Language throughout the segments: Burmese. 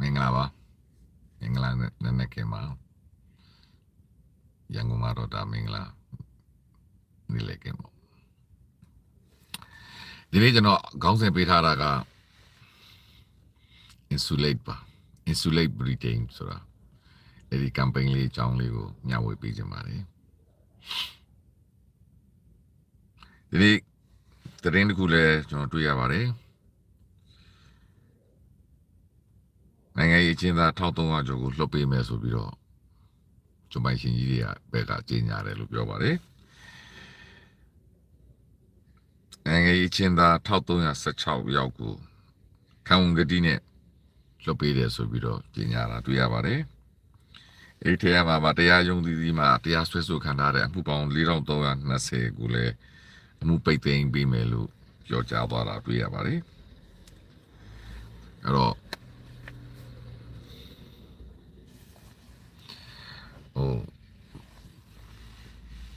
မင်္ဂလာပါမင်္ဂလာနဲ့နက်ခင်ပါရန်ကုန်မှာတော့ဒါမင်္ဂလာနေလေခင်ပေါ့ဒီနေ့ကျွန်တော်ခေါင်းစဉ်ပေးထားတာက insulate ပါ insulate britain ဆိုတာအဲ့ဒီ campaign လေးအကြောင်းလေးကို မျှဝေပေးခြင်းပါတယ်ဒီနေ့သတင်းတစ်ခုလည်းကျွန်တော်တွေ့ရပါတယ်နိုင်ငံရေးအကျဉ်းသား1300ကျော်ကိုလှုပ်ပေးမယ်ဆိုပြီးတော့ဂျွန်ပိုင်ရှင်ကြီးတွေကဘက်ကကြေညာတယ်လို့ပြောပါတယ်နိုင်ငံရေးအကျဉ်းသား1316ယောက်ကိုခံဝန်ကတိနဲ့လှုပ်ပေးတယ်ဆိုပြီးတော့ကြေညာတာတွေ့ရပါတယ်အဲ့ဒီထဲမှာဗတရားရုံးသီးသီးမှာတရားစွဲဆိုခံထားတဲ့အမှုပေါင်း4320ကိုလည်းအမှုပိတ်သိမ်းပေးမယ်လို့ပြောကြားသွားတာတွေ့ရပါတယ်အဲ့တော့ဟို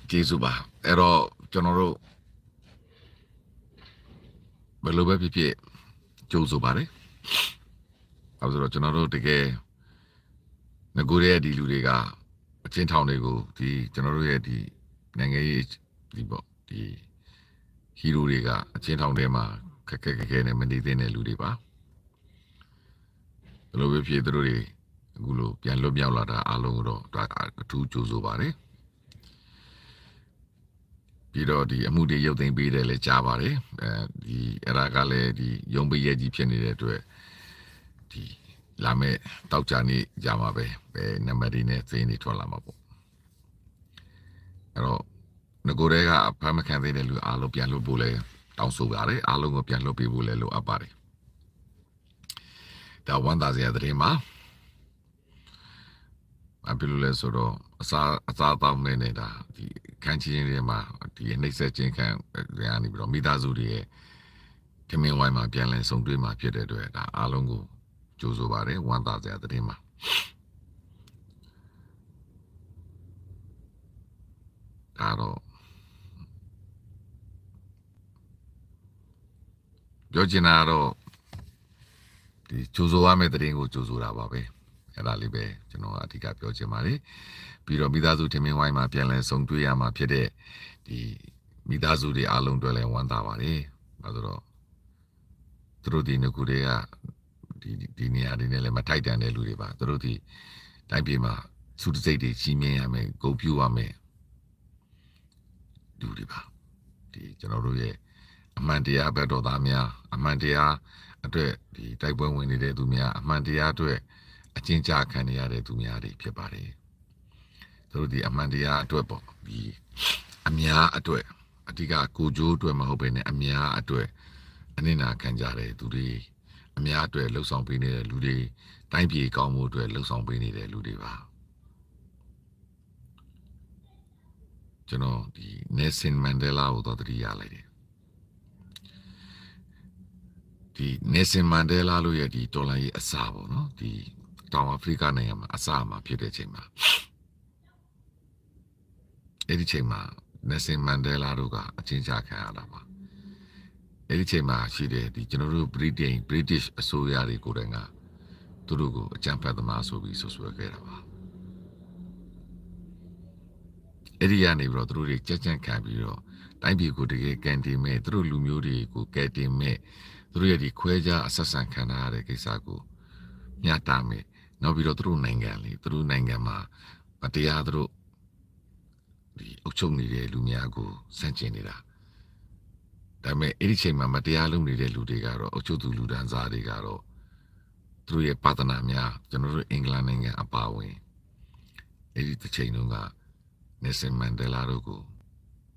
ကျေးဇူးပါအဲ့တော့ကျွန်တော်တို့ဘယ်လိုပဲဖြစ်ဖြစ်ကြိုးစားပါတယ်။အဲဆိုတော့ကျွန်တော်တို့တကယ်ငကိုရဲဒီလူတွေက အချင်းထောင်တွေကိုဒီကျွန်တော်တို့ရဲ့ဒီနိုင်ငံရေးဒီပေါ့ဒီဟီးရိုးတွေကအချင်းထောင်ထဲမှာခက်ခက်ခဲခဲနဲ့မနေသင့်တဲ့လူတွေပါ။ဘယ်လိုပဲဖြစ်သူတို့တွေအခုလိုပြန်လွတ်မြောက်လာတာအားလုံးတော့အထူးကြိုဆိုပါတယ်ပြီးတော့ဒီအမှုတွေရုပ်သိမ်းပေးတယ်လည်းကြားပါတယ်အဲဒီအဲ့ဒါကလည်းဒီရုံးပိရဲ့ကြီးဖြစ်နေတဲ့အတွက်ဒီလာမဲ့တောက်ကြနေကြမှာပဲပဲနံပါတ်တွေနဲ့ဈေးတွေထွက်လာမှာပေါ့အဲ့တော့ငကိုတဲကအဖမ်းမခံသေးတဲ့လူအားလုံးပြန်လွတ်ဖို့လဲတောင်းဆိုပါတယ်အားလုံးကိုပြန်လွတ်ပေးဖို့လဲလိုအပ်ပါတယ်ဒါဝန်သားစရာတဲ့မှာဘာဖြစ်လို့လဲဆိုတော့အစာအစာတောင်းနေနေတာဒီခန်းချင်းတွေမှာဒီနှိပ်စက်ခြင်းခံတွေကနေပြီးတော့မိသားစုတွေရဲ့ခမင်းဝိုင်းမှာပြန်လည်ဆုံတွေ့မှာဖြစ်တဲ့အတွက်ဒါအားလုံးကိုကြိုဆိုပါတယ်ဝမ်းသာစရာသတင်းပါဒါတော့ပြောချင်တာကတော့ဒီကြိုဆိုရမယ့်သတင်းကိုကြိုဆိုတာပါပဲ။အဲ့ဒါလေးပဲကျွန်တော်အဓိကပြောချင်ပါတယ်ပြီးတော့မိသားစုထင်မြင်ဝိုင်းမှာပြန်လည်ဆုံတွေ့ရမှာဖြစ်တဲ့ဒီမိသားစုတွေအားလုံးတွေ့လဲဝမ်းသာပါတယ်ဘာလို့တော့သူတို့ဒီငကူတွေကဒီဒီနေရာတွေနဲ့လည်းမထိုက်တန်တဲ့လူတွေပါသူတို့ဒီတိုင်းပြည်မှာသူတစိတ်တွေကြီးမြင့်ရမယ်ဂုဏ်ပြုရမယ်လူတွေပါဒီကျွန်တော်တို့ရဲ့အမှန်တရားဘက်တော်သားများ အမှန်တရားအတွက်ဒီတိုက်ပွဲဝင်နေတဲ့သူများအမှန်တရားအတွက်အကျဉ်းချခံနေရတဲ့သူများတွေဖြစ်ပါတယ်သူတို့ဒီအမှန်တရားအတွက်ပေါ့ဒီအများအတွက်အဓိကကိုကြိုးအတွက်မဟုတ်ဘဲနဲ့အများအတွက်အနစ်နာခံကြတဲ့သူတွေအများအတွက်လှုပ်ဆောင်ပေးနေတဲ့လူတွေတိုင်းပြည်ကောင်းမှုအတွက်လှုပ်ဆောင်ပေးနေတဲ့လူတွေပါကျွန်တော်ဒီ Nelson Mandela ကိုတော့တတိယလိုက်တယ်ဒီ Nelson Mandela လို့ရဲ့ဒီတော်လိုင်းရဲ့အစာပေါ့နော်ဒီတောင်အာဖရိကနိုင်ငံမှာအစအမှာဖြစ်တဲ့အချိန်မှာအဲ့ဒီအချိန်မှာနက်ဆင်မန်ဒဲလာတို့ကအချင်းချခံရတာပါအဲ့ဒီအချိန်မှာရှိတဲ့ဒီကျွန်တော်တို့ Britain British အစိုးရတွေကိုယ်တိုင်က သူတို့ကိုအကြမ်းဖက်သမားဆိုပြီးဆွဆွဲခဲ့တာပါအဲ့ဒီကနေပြီးတော့သူတို့တွေကြက်ကြန့်ခံပြီးတော့တိုင်းပြည်ကိုတကယ်ကန်တင်မဲ့သူတို့လူမျိုးတွေကိုကယ်တင်မဲ့သူတို့ရဲ့ဒီခွဲခြားအဆက်ဆံခံရတဲ့ကိစ္စကိုညှတာမဲ့နောက်ပြီးတော့သူတို့နိုင်ငံလေသူတို့နိုင်ငံမှာမတရားသူတို့ဒီအုပ်ချုပ်နေတဲ့လူများကိုစန့်ကျင်နေတာဒါပေမဲ့အဲ့ဒီချိန်မှာမတရားလုပ်နေတဲ့လူတွေကတော့အုပ်ချုပ်သူလူဒန်းစားတွေကတော့သူတို့ရဲ့ပါတနာများကျွန်တော်တို့အင်္ဂလန်နိုင်ငံအပါအဝင်အဲ့ဒီတစ်ချိန်လုံးကနေဆင်မန်ဒဲလာတို့ကို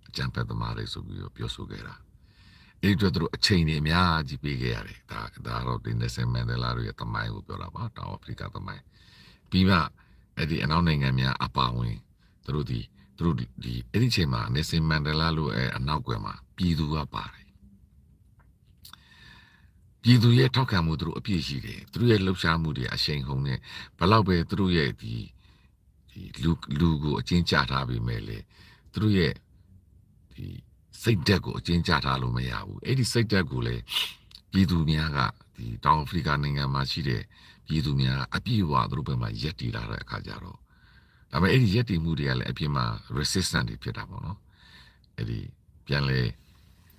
အကြံဖက်သမားတွေဆိုပြီးတော့ပြောဆိုခဲ့တာအဲ့တော့သူတို့အချိန်တွေအများကြီးပေးခဲ့ရတယ်ဒါဒါတော့ဒီနေဆင်မန်ဒလာတို့ရဲ့သမိုင်းကိုပြောတာပါတောင်အာဖရိကသမိုင်းပြီးမှအဲ့ဒီအနောက်နိုင်ငံများအပါဝင်သူတို့ဒီသူတို့ဒီအဲ့ဒီအချိန်မှာနေဆင်မန်ဒလာလို့အဲအနောက်ွယ်မှာပြည်သူကပါတယ်ပြည်သူရဲ့ထောက်ခံမှုသူတို့အပြည့်ရှိတယ်သူတို့ရဲ့လှုပ်ရှားမှုတွေအရှိန်ဟုန်နဲ့ဘလောက်ပဲသူတို့ရဲ့ဒီဒီလူလူကိုအချင်းချထားပြီးမဲ့လေသူတို့ရဲ့ဒီစိတ်တက်ကိုအကျဉ်းချထားလို့မရဘူးအဲ့ဒီစိတ်တက်ကိုလည်းပြည်သူများကဒီတောင်အာဖရိကနိုင်ငံမှာရှိတဲ့ပြည်သူများအပြည့်အဝသူတို့ဘက်မှာရက်တည်လာတဲ့အခါကျတော့ဒါပေမဲ့အဲ့ဒီရက်တည်မှုတွေကလည်းအပြင်မှာ resistant တွေဖြစ်တာပေါ့နော်အဲ့ဒီပြန်လဲ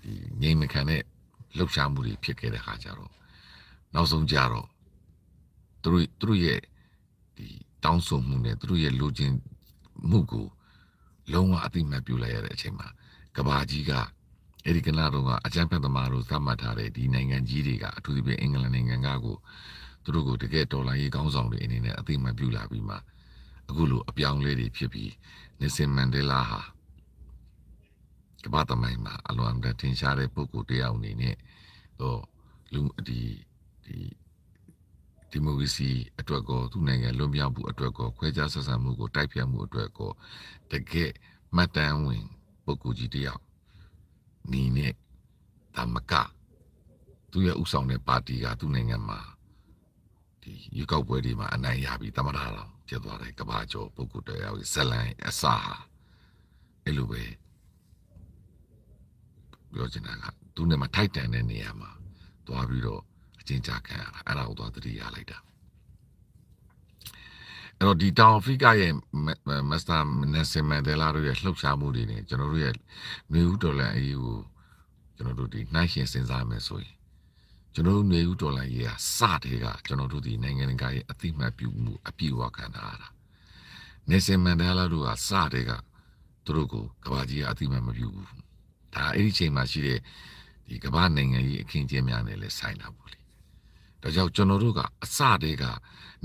ဒီငြိမ်မခံတဲ့လှုပ်ရှားမှုတွေဖြစ်ခဲ့တဲ့အခါကျတော့နောက်ဆုံးကြတော့သူတို့သူတို့ရဲ့ဒီတောင်းဆိုမှုနဲ့သူတို့ရဲ့လိုချင်မှုကိုလုံးဝအတိမတ်ပြုလိုက်ရတဲ့အချိန်မှာကဘာကြီးကအဲဒီကလာတော့ကအကြမ်းဖက်သမားတို့သတ်မှတ်ထားတဲ့ဒီနိုင်ငံကြီးတွေကအထူးသဖြင့်အင်္ဂလန်နိုင်ငံကကိုသူတို့ကိုတကယ်ဒေါ်လာရေးကောင်းဆောင်တွေအနေနဲ့အသိမှန်ပြုလာပြီးမှအခုလို အပြောင်းလဲတွေဖြစ်ပြီးနေစင်မန်ဒဲလာဟာကမ္ဘာသမိုင်းမှာအလွန်အမတန်ထင်ရှားတဲ့ပုဂ္ဂိုလ်တစ်ယောက်အနေနဲ့ဟိုလူဒီဒီဒီမိုကရေစီအတွက်ကောသူ့နိုင်ငံလွတ်မြောက်မှုအတွက်ကောခွဲခြားဆက်ဆံမှုကိုတိုက်ဖျက်မှုအတွက်ကောတကယ်မှတ်တမ်းဝင်ပုဂ္ဂိုလ်ကြီးတယောက်နေနဲ့ဒါမကသူရဲ့ဥဆောင်တဲ့ပါတီကသူ့နိုင်ငံမှာဒီရွေးကောက်ပွဲတွေမှာအနိုင်ရပြီးတမတာတော်ပြတ်သွားတဲ့ကဘာကျော်ပုဂ္ဂိုလ်တယောက်ဇလန်အစာဟာအဲ့လိုပဲပြောချင်တာကသူနဲ့မထိုက်တန်တဲ့နေရာမှာသွားပြီးတော့အချင်းချခံရတာအဲ့ဒါကိုသွားတတိရလိုက်တာအဲ့တော့ဒီတောင်အာဖရိကရဲ့မစ္စတာနက်ဆင်မန်ဒဲလာတို့ရဲ့လှုပ်ရှားမှုတွေနဲ့ကျွန်တော်တို့ရဲ့နေဦးဒေါ်လာအေးကိုကျွန်တော်တို့ဒီနှိုင်းယှဉ်စဉ်းစားမယ်ဆိုရင်ကျွန်တော်တို့နေဦးဒေါ်လာရေးဟာစတဲ့ကကျွန်တော်တို့ဒီနိုင်ငံတကာရဲ့အသိမှတ်ပြုမှုအပြည့်အဝခံတာဟာနေဆင်မန်ဒဲလာတို့ကစတဲ့ကသူတို့ကိုကဘာကြီးကအသိမှတ် မပြုဘူးဒါအဲ့ဒီချိန်မှာရှိတဲ့ဒီကမ္ဘာနိုင်ငံကြီးအခင်းကျင်းများနဲ့လည်းဆိုင်တာပေါ့လေဒါကြောင့်ကျွန်တော်တို့ကအစတည်းက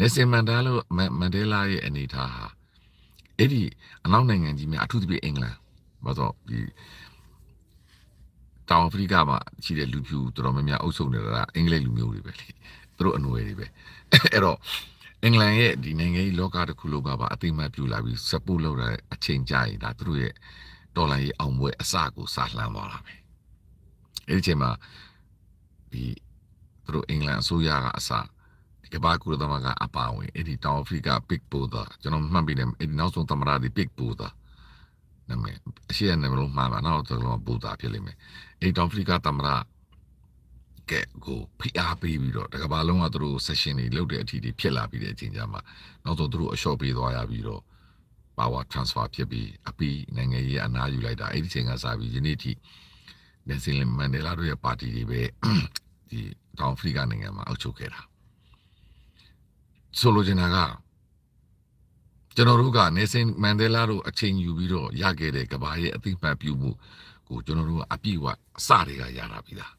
နေစင်မန်ဒါလို့မန်ဒဲလာရဲ့အနေထားဟာအဲ့ဒီအနောက်နိုင်ငံကြီးများအထူးသဖြင့်အင်္ဂလန်ဘာလို့ဒီတောင်အာဖရိကမှာရှိတဲ့လူဖြူတော်တော်များများအုပ်ချုပ်နေတာကအင်္ဂလိပ်လူမျိုးတွေပဲလေသူတို့အနွယ်တွေပဲအဲ့တော့အင်္ဂလန်ရဲ့ဒီနိုင်ငံကြီးလောကတစ်ခုလုံးကပါအသိမှတ်ပြုလာပြီး support လုပ်တဲ့အချိန်ကြာရင်ဒါသူတို့ရဲ့ဒေါ်လာရေးအောင်ပွဲအစကိုစာလှမ်းသွားတာပဲအဲ့ဒီအချိန်မှာဒီသူတို့အင်္ဂလန်အစိုးရကအစကဘာကူသမကအပါဝင်အဲ့ဒီတောင်အာဖရိက Big Buddha ကျွန်တော်မှတ်ပြီးတယ်အဲ့ဒီနောက်ဆုံးသမရဒီ Big Buddha နာမည်အရှိရနာမည်လုံးမှားပါနောက်ဆုံး Buddha ဖြစ်လိမ့်မယ်အဲ့တောင်အာဖရိကသမရကဲကိုဖိအားပေးပြီးတော့တကဘာလုံးကသူတို့ session တွေလုပ်တဲ့အထိတွေဖြစ်လာပြီးတဲ့အချိန်ကြမှာနောက်ဆုံးသူတို့အလျှော့ပေးသွားရပြီးတော့ power transfer ဖြစ်ပြီးအပီးနိုင်ငံရေးအနားယူလိုက်တာအဲ့ဒီချိန်ကစပြီးယနေ့ထိနယ်စင်မန်ဒဲလာတို့ရဲ့ပါတီတွေပဲဒီတောင်အာဖရိကနိုင်ငံမှာအုပ်ချုပ်ခဲ့တာဆိုလိုချင်တာကကျွန်တော်တို့ကနေစင်မန်ဒဲလာတို့အချိန်ယူပြီးတော့ရခဲ့တဲ့ကဘာရဲ့အသိမှတ်ပြုမှုကိုကျွန်တော်တို့ကအပြည့်အဝအစတွေကရတာပြီလား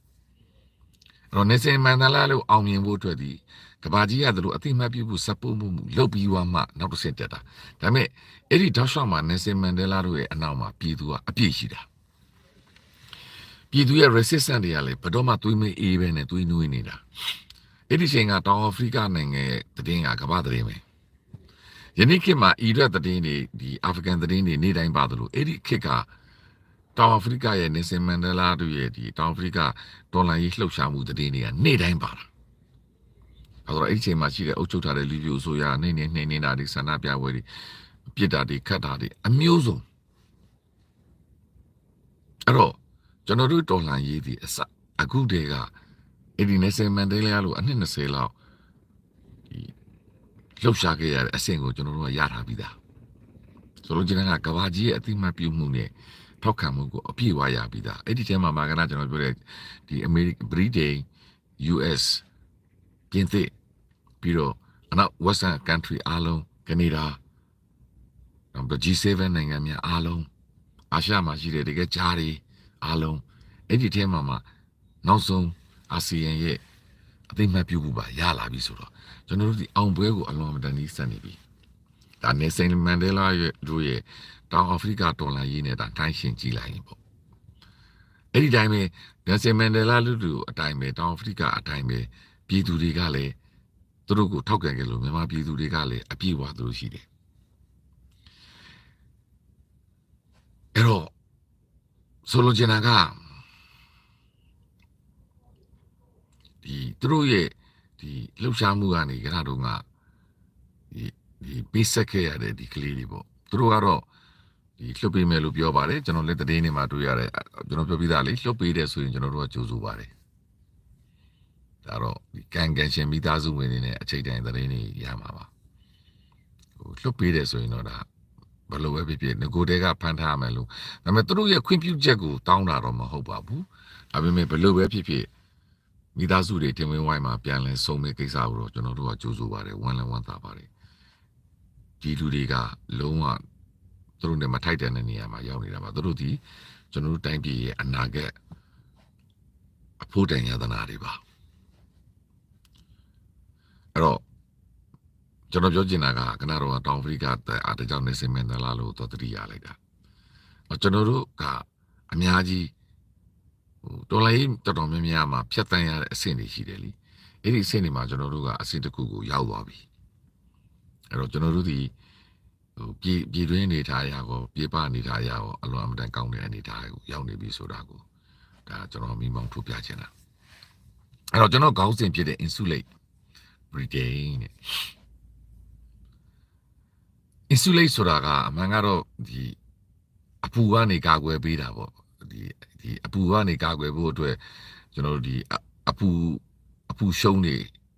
အဲ့တော့နေစင်မန်ဒဲလာလို့အောင်မြင်ဖို့အတွက်ဒီကဘာကြီးရတယ်လို့အသိမှတ်ပြုမှုစပုတ်မှုလုပ်ပြီးွားမှနောက်တစ်ဆင့်တက်တာဒါပေမဲ့အဲ့ဒီဒေါက်ရှော့မှာ နေစင်မန်ဒဲလာတို့ရဲ့အနောက်မှာပြည်သူကအပြည့်ရှိတာပြည်သူရဲ့ resistance တွေကလည်းဘယ်တော့မှသွေးမအေးပဲနဲ့သွေးနွေးနေတာအဲ့ဒီချိန်ကတောင်အာဖရိကနိုင်ငံရဲ့သတင်းကကမ္ဘာသတင်းပဲယနေ့ခေတ်မှာအီရတ်သတင်းတွေဒီအာဖဂန်သတင်းတွေနေ့တိုင်းပါတယ်လို့အဲ့ဒီခေတ်ကတောင်အာဖရိကရဲ့နေဆင်မန်ဒလာတို့ရဲ့ဒီတောင်အာဖရိကဒေါ်လာရေးလှုပ်ရှားမှုသတင်းတွေကနေ့တိုင်းပါတာအဲတော့အဲ့ဒီချိန်မှာရှိတဲ့အုပ်ချုပ်ထားတဲ့လူမျိုးအစိုးရနေနေနေနေတာဒီဆန္ဒပြပွဲတွေပြစ်တာတွေခတ်တာတွေအမျိုးစုံအဲ့တော့ကျွန်တော်တို့ဒေါ်လာရေးဒီအစအခုတည်းကအဲ့ဒီ Nelson Mandela လို့အနှစ်20လောက်ဒီလှုပ်ရှားခဲ့ရတဲ့အဆင့်ကိုကျွန်တော်တို့ကရထားပြီးသားဆိုတော့ကျွန်တော်ကကဘာကြီးရဲ့အတိမတ်ပြုမှုနဲ့ထောက်ခံမှုကိုအပြည့်အဝရပြီးသားအဲ့ဒီထဲမှာမာကနာကျွန်တော်ပြောတဲ့ဒီ American Britain US ပြင်သစ်ပြီးတော့အနောက် Western country အားလုံးကနေဒါနောက် G7 နိုင်ငံများအားလုံးအာရှမှာရှိတဲ့တကယ်ကြားတွေအားလုံးအဲ့ဒီထဲမှာမှ နောက်ဆုံးအာဆီယံရဲ့အသိမှတ်ပြုမှုပါရလာပြီဆိုတော့ကျွန်တော်တို့ဒီအောင်ပွဲကိုအလွန်အတန်ကြီးစတင်နေပြီ။ဒါနယ်ဆင်မန်ဒဲလာရဲ့တို့ရဲ့တောင်အာဖရိကဒေါ်လာရေးနဲ့ဒါတိုင်းရှင်ကြည့်လိုက်ရင်ပေါ့။အဲ့ဒီတိုင်းပဲနယ်ဆင်မန်ဒဲလာလူလူအတိုင်းပဲတောင်အာဖရိက အတိုင်းပဲပြည်သူတွေကလည်းသူတို့ကိုထောက်ခံကြလို့မြန်မာပြည်သူတွေကလည်းအပြည့်အဝသူတို့ရှိတယ်။အဲ့တော့ဆိုလိုချင်တာကဒီသူတို့ရဲ့ဒီလှုပ်ရှားမှုကနေခဏတုန်းကဒီဒီပေးဆက်ခဲ့ရတဲ့ဒီကလေးတွေပေါ့သူတို့ကတော့ဒီလှုပ်ပေးမယ်လို့ပြောပါတယ်ကျွန်တော်လက်သတင်းတွေမှာတွေ့ရတယ်ကျွန်တော်ပြောပြသားလေးလှုပ်ပေးတယ်ဆိုရင်ကျွန်တော်တို့ကကြိုးစားပါတယ်ဒါတော့ဒီကံကံရှင်မိသားစုဝင်တွေနဲ့အချိန်တိုင်းသတင်းတွေရမှာပါဟိုလှုပ်ပေးတယ်ဆိုရင်တော့ဒါဘလို့ပဲဖြစ်ဖြစ်ငကိုတဲကဖန်ထားရမယ်လို့ဒါပေမဲ့သူတို့ရဲ့ခွင့်ပြုချက်ကိုတောင်းတာတော့မဟုတ်ပါဘူးဒါပေမဲ့ဘလို့ပဲဖြစ်ဖြစ်မိသားစုတွေတင်ဝင်းဝိုင်းမှာပြန်လဲဆုံမဲ့ကိစ္စကိုတော့ကျွန်တော်တို့ကကြိုးဆိုပါတယ်ဝမ်းလဲဝမ်းသာပါတယ်ဒီလူတွေက လုံးဝသူတို့နဲ့မထိုက်တန်တဲ့နေရာမှာရောက်နေတာပါသူတို့ဒီကျွန်တော်တို့တိုင်းပြည်ရဲ့အနာဂတ်အဖို့တန်ရသနာတွေပါအဲ့တော့ကျွန်တော်ပြောချင်တာကကနာတော့တောင်ဖရိကအာတကြောင့်နေစင်မင်ဒလာလို့သတိရလိုက်တာကျွန်တော်တို့ကအများကြီးဟိုတော်လိုင်းတော်တော်များများမှာဖြတ်တန်းရတဲ့အဆင့်တွေရှိတယ်လीအဲ့ဒီအဆင့်တွေမှာကျွန်တော်တို့ကအဆင့်တစ်ခုကိုရောက်သွားပြီအဲ့တော့ကျွန်တော်တို့ဒီဟိုပြည်ပြည်တွင်းနေထားရာကိုပြည်ပနေထားရာကိုအလွန်အမတန်ကောင်းတဲ့အနေထားကိုရောက်နေပြီဆိုတာကိုဒါကျွန်တော်မိမောင်းထုတ်ပြချင်တာအဲ့တော့ကျွန်တော်ခေါင်းစဉ်ဖြစ်တဲ့ insulate breeding တဲ့ insulate ဆိုတာကအမှန်ကတော့ဒီအပူကနေကာကွယ်ပေးတာပေါ့ဒီဒီအပူကနေကာကွယ်ဖို့အတွက်ကျွန်တော်တို့ဒီအပူအပူရှုံးတွေ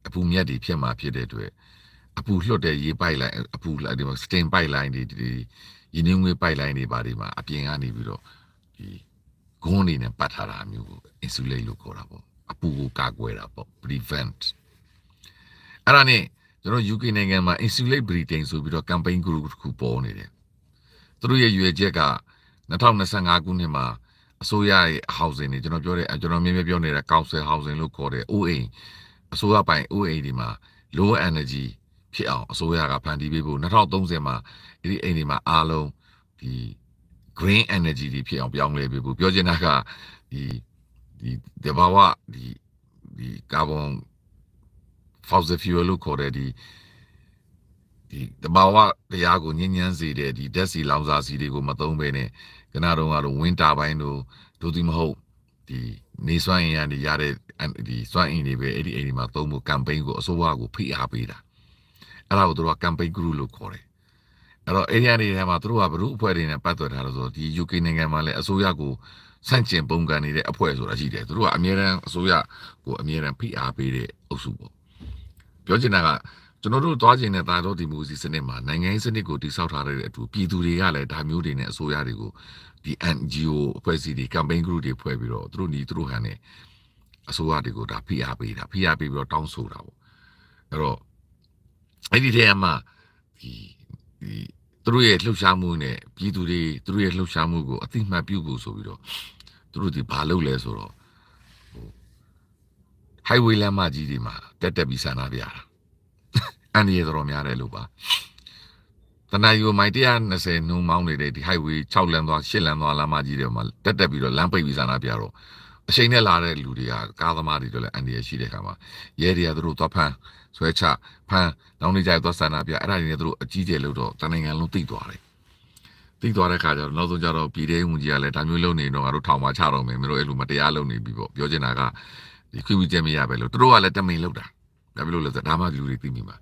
အပူမြက်တွေဖြစ်မှာဖြစ်တဲ့အတွက်အပူလွှတ်တဲ့ရေပိုက်လိုင်းအပူဒီစတင်ပိုက်လိုင်းတွေဒီရင်းနှီးငွေပိုက်လိုင်းတွေဘာတွေမှာအပြင်ကနေပြီးတော့ဒီဂုံးနေနဲ့ပတ်ထားတာမျိုးကို insulate လို့ခေါ်တာပေါ့အပူကိုကာကွယ်တာပေါ့ prevent အဲ့ဒါနဲ့ကျွန်တော် UK နိုင်ငံမှာ insulate breeding ဆိုပြီးတော့ campaign group တစ်ခုပေါ်နေတယ်သူတို့ရဲ့ရွေချက်က2025ခုနှစ်မှာအစိုးရရဲ့ housing တွေကျွန်တော်ပြောတဲ့ကျွန်တော်မြင်မြင်ပြောနေတာ council housing လို့ခေါ်တဲ့အိုးအိမ်အစိုးရပိုင်အိုးအိမ်ဒီမှာ low energy ဖြစ်အောင်အစိုးရကဖန်တီးပေးဖို့2030မှာဒီအိမ်တွေမှာအားလုံးဒီ green energy တွေဖြစ်အောင်ပြောင်းလဲပေးဖို့ပြောချင်တာကဒီဒီတဘာဝဒီဒီ carbon fossil fuel လို့ခေါ်တဲ့ဒီဒီတဘာဝတရားကိုညဉ့်ညမ်းစေတဲ့ဒီဓာတ်ဆီလောင်စာဆီတွေကိုမသုံးဘဲနဲ့ကနာတော့ကလို့ဝင်းတာပိုင်းတို့ဒို့ဒီမဟုတ်ဒီနေစွမ်းအင်ရနေရတဲ့ဒီစွမ်းအင်တွေပဲအဲ့ဒီအိမ်တွေမှာသုံးဖို့ campaign ကိုအစိုးရကိုဖိအားပေးတာအဲ့ဒါကိုတို့က campaign group လို့ခေါ်တယ်အဲ့တော့အိန္ဒိယနေထဲမှာသူတို့ကဘလူအဖွဲ့တွေနဲ့ပတ်သက်ထားလို့ဆိုတော့ဒီ UK နိုင်ငံမှာလည်းအစိုးရကိုဆန့်ကျင်ပုံကန်နေတဲ့အဖွဲ့ဆိုတာရှိတယ်သူတို့ကအမြဲတမ်းအစိုးရကိုအမြဲတမ်းဖိအားပေးတဲ့အုပ်စုပေါ့ပြောချင်တာကကျွန်တော်တို့သွားကျင်တဲ့တာတော်ဒီမိုကရေစီစနစ်မှာနိုင်ငံရေးစနစ်ကိုတိစောက်ထားတဲ့အတူပြည်သူတွေကလည်းဒါမျိုးတွေနဲ့အစိုးရတွေကိုဒီ NGO အဖွဲ့အစည်းတွေ campaign group တွေဖွဲ့ပြီးတော့သူတို့ညီသူတို့ဟန်နဲ့အစိုးရတွေကိုဒါဖိအားပေးတာဖိအားပေးပြီးတော့တောင်းဆိုတာပေါ့အဲ့တော့အဲ့ဒီထဲမှာဒီဒီသူတို့ရဲ့လှုပ်ရှားမှုနဲ့ပြည်သူတွေသူတို့ရဲ့လှုပ်ရှားမှုကိုအတိမတ်ပြုဖို့ဆိုပြီးတော့သူတို့ဒီဘာလုပ်လဲဆိုတော့ဟို highway လမ်းမကြီးတွေမှာတက်တက်ပြီးဆန္ဒပြတာအန္တရာယ်တော်များတယ်လို့ပါတနင်္ဂနွေမိုင်120နှုန်းမောင်းနေတဲ့ဒီ highway 6လမ်းသွား8လမ်းသွားလမ်းမကြီးတွေမှာတက်တက်ပြီးတော့လမ်းပိတ်ပြီးစာနာပြတော့အချိန်နဲ့လာတဲ့လူတွေကကားသမားတွေတို့လည်းအန္တရာယ်ရှိတဲ့ခါမှာရဲတွေကသူတို့သွားဖမ်းဆွဲချဖမ်းလောင်းနေကြသွားစာနာပြအဲ့ဒါတွေနဲ့သူတို့အကြီးကျယ်လို့တော့တနင်္ဂနွေလုံးတိတ်သွားတယ်တိတ်သွားတဲ့ခါကျတော့နောက်ဆုံးကျတော့ပြည်ထောင်စုကြီးကလည်းဒါမျိုးလုပ်နေတော့ငါတို့ထောင်မှာချတော့မယ်မင်းတို့အဲ့လိုမတရားလုပ်နေပြီပေါ့ပြောချင်တာကဒီခွင့်ပြုချက်မရပဲလို့သူတို့ကလည်းတမင်လောက်တာဒါမျိုးလို့လဲဆိုဒါမှလူတွေသိမိမှာ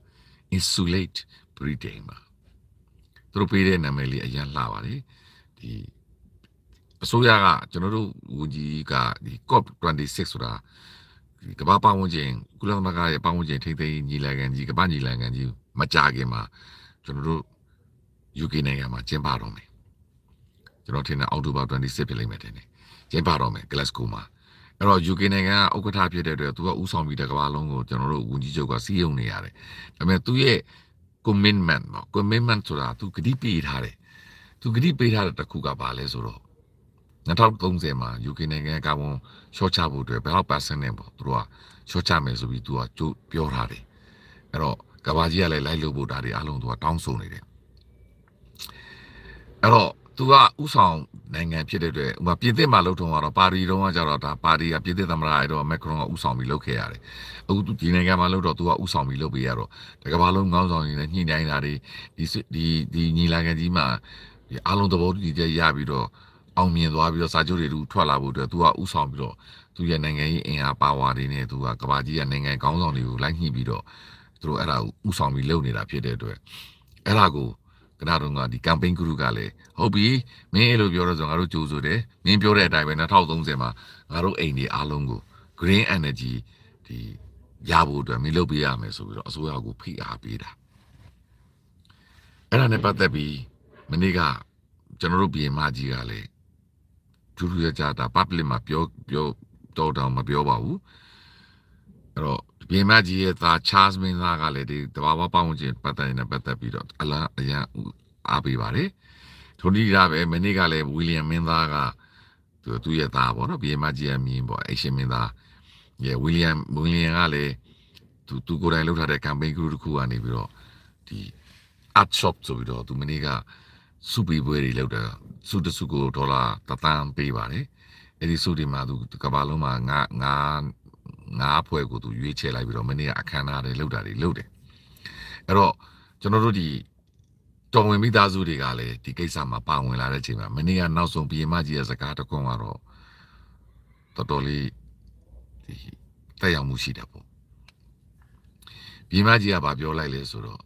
insulate breeding ပါသူတို့ပေးတဲ့နာမည်လေးအရင်လှပါတယ်ဒီအစိုးရကကျွန်တော်တို့ဝန်ကြီးကဒီ COP 26ဆိုတာဒီကမ္ဘာပတ်ဝန်းကျင်ကုလသမဂ္ဂရဲ့ပတ်ဝန်းကျင်ထိမ့်သိမ်းညီလာခံကြီးကမ္ဘာညီလာခံကြီးမကြခင်မှာကျွန်တော်တို့ UK နိုင်ငံမှာကျင်းပတော့မယ်ကျွန်တော်ထင်တယ်အောက်တိုဘာ26ဖြစ်လိမ့်မယ်ထင်တယ်ကျင်းပတော့မယ် Glasgow မှာအဲ့တော့ UK နိုင်ငံကဥက္ကဋ္ဌဖြစ်တဲ့အတွက်သူကဥဆောင်ပြီးတဲ့ကမ္ဘာလုံးကိုကျွန်တော်တို့ဝန်ကြီးချုပ်ကစီးရုံနေရတယ်။ဒါပေမဲ့သူ့ရဲ့ commitment ပေါ့ commitment ဆိုတာသူကတိပေးထားတယ်။သူကတိပေးထားတဲ့တစ်ခုကဘာလဲဆိုတော့2030မှာ UK နိုင်ငံကာဗွန်လျှော့ချဖို့အတွက်ဘယ်လောက် percent နဲ့ပေါ့သူတို့ကလျှော့ချမယ်ဆိုပြီးသူကကြိုးပြောထားတယ်။အဲ့တော့ကဘာကြီးကလည်းလိုက်လို့ဖို့ဒါတွေအလုံးသူကတောင်းဆိုနေတယ်။အဲ့တော့သူကဥဆောင်နိုင်ငံဖြစ်တဲ့အတွက်ဥပမာပြင်သစ်မှာလုပ်ထုံကတော့ပါရီတုံးကကြတော့ဒါပါရီကပြင်သစ်သမ္မတရတော့မက်ခရွန်ကဥဆောင်ပြီးလုပ်ခဲ့ရတယ်။အခုဒီနိုင်ငံမှာလုပ်တော့သူကဥဆောင်ပြီးလုပ်ပေးရတော့တကမ္ဘာလုံးငေါင်းဆောင်ရင်းနဲ့ညှိနှိုင်းတာတွေဒီဒီဒီညီလာခံကြီးမှာဒီအလုံးသဘောတူညီချက်ရပြီးတော့အောင်မြင်သွားပြီးတော့စာချုပ်တွေတူထွက်လာဖို့အတွက်သူကဥဆောင်ပြီးတော့သူရဲ့နိုင်ငံရေးအင်အားပါဝါတွေနဲ့သူကကမ္ဘာကြီးရဲ့နိုင်ငံခေါင်းဆောင်တွေကိုလိုက်ညှိပြီးတော့သူတို့အဲ့ဒါကိုဥဆောင်ပြီးလုပ်နေတာဖြစ်တဲ့အတွက်အဲ့ဒါကိုကနာတော့ကဒီ campaign group ကလည်းဟုတ်ပြီမင်းအဲ့လိုပြောတော့ဆိုငါတို့ကြိုးဆိုတယ်မင်းပြောတဲ့အတိုင်းပဲ2030မှာငါတို့အိမ်တွေအားလုံးကို green energy ဒီရဖို့အတွက်မင်းလုပ်ပေးရမယ်ဆိုပြီးတော့အစိုးရကဖိအားပေးတာအဲ့ဒါနဲ့ပတ်သက်ပြီးမနေ့ကကျွန်တော်တို့ဘီအမကြီးကလည်းကျူရကြတာ public မှာပြောပြောတော်တော်မပြောပါဘူးအဲ့တော့မြင်မကြီးရဲ့သား Charles မင်းသားကလည်းဒီတဘာဝပတ်ဝန်းကျင်ပတ်သက်နေတဲ့ပတ်သက်ပြီးတော့အလားအယံအားပေးပါတယ်ထိုနည်းရပဲမနေ့ကလည်း William မင်းသားကသူသူ့ရဲ့သားပေါ့နော်ဘီအမကြီးရဲ့မြင်းပေါ့အရှင်မင်းသားရဲ့ William William ကလည်းသူသူကိုယ်တိုင်လုပ်ထားတဲ့ campaign group တစ်ခုကနေပြီးတော့ဒီ art shop ဆိုပြီးတော့သူမနေ့ကစုပီပွဲတွေလုပ်တာစုတစုကိုဒေါ်လာတသန်းပေးပါတယ်အဲ့ဒီစုတွေမှာသူကဘာလုံးမှာငါးငါး၅ဖွဲ့ကိုသူရွေးချယ်လိုက်ပြီးတော့မနေ့ကအခမ်းအနားတွေလုပ်တာတွေလုပ်တယ်အဲ့တော့ကျွန်တော်တို့ဒီတော်ဝင်မိသားစုတွေကလည်းဒီကိစ္စမှာပါဝင်လာတဲ့အချိန်မှာမနေ့ကနောက်ဆုံးဘီအမကြီးရဲ့စကားတခွန်းကတော့တော်တော်လေးဒီတက်ရောက်မှုရှိတယ်ပေါ့ဘီအမကြီးကဗာပြောလိုက်လဲဆိုတော့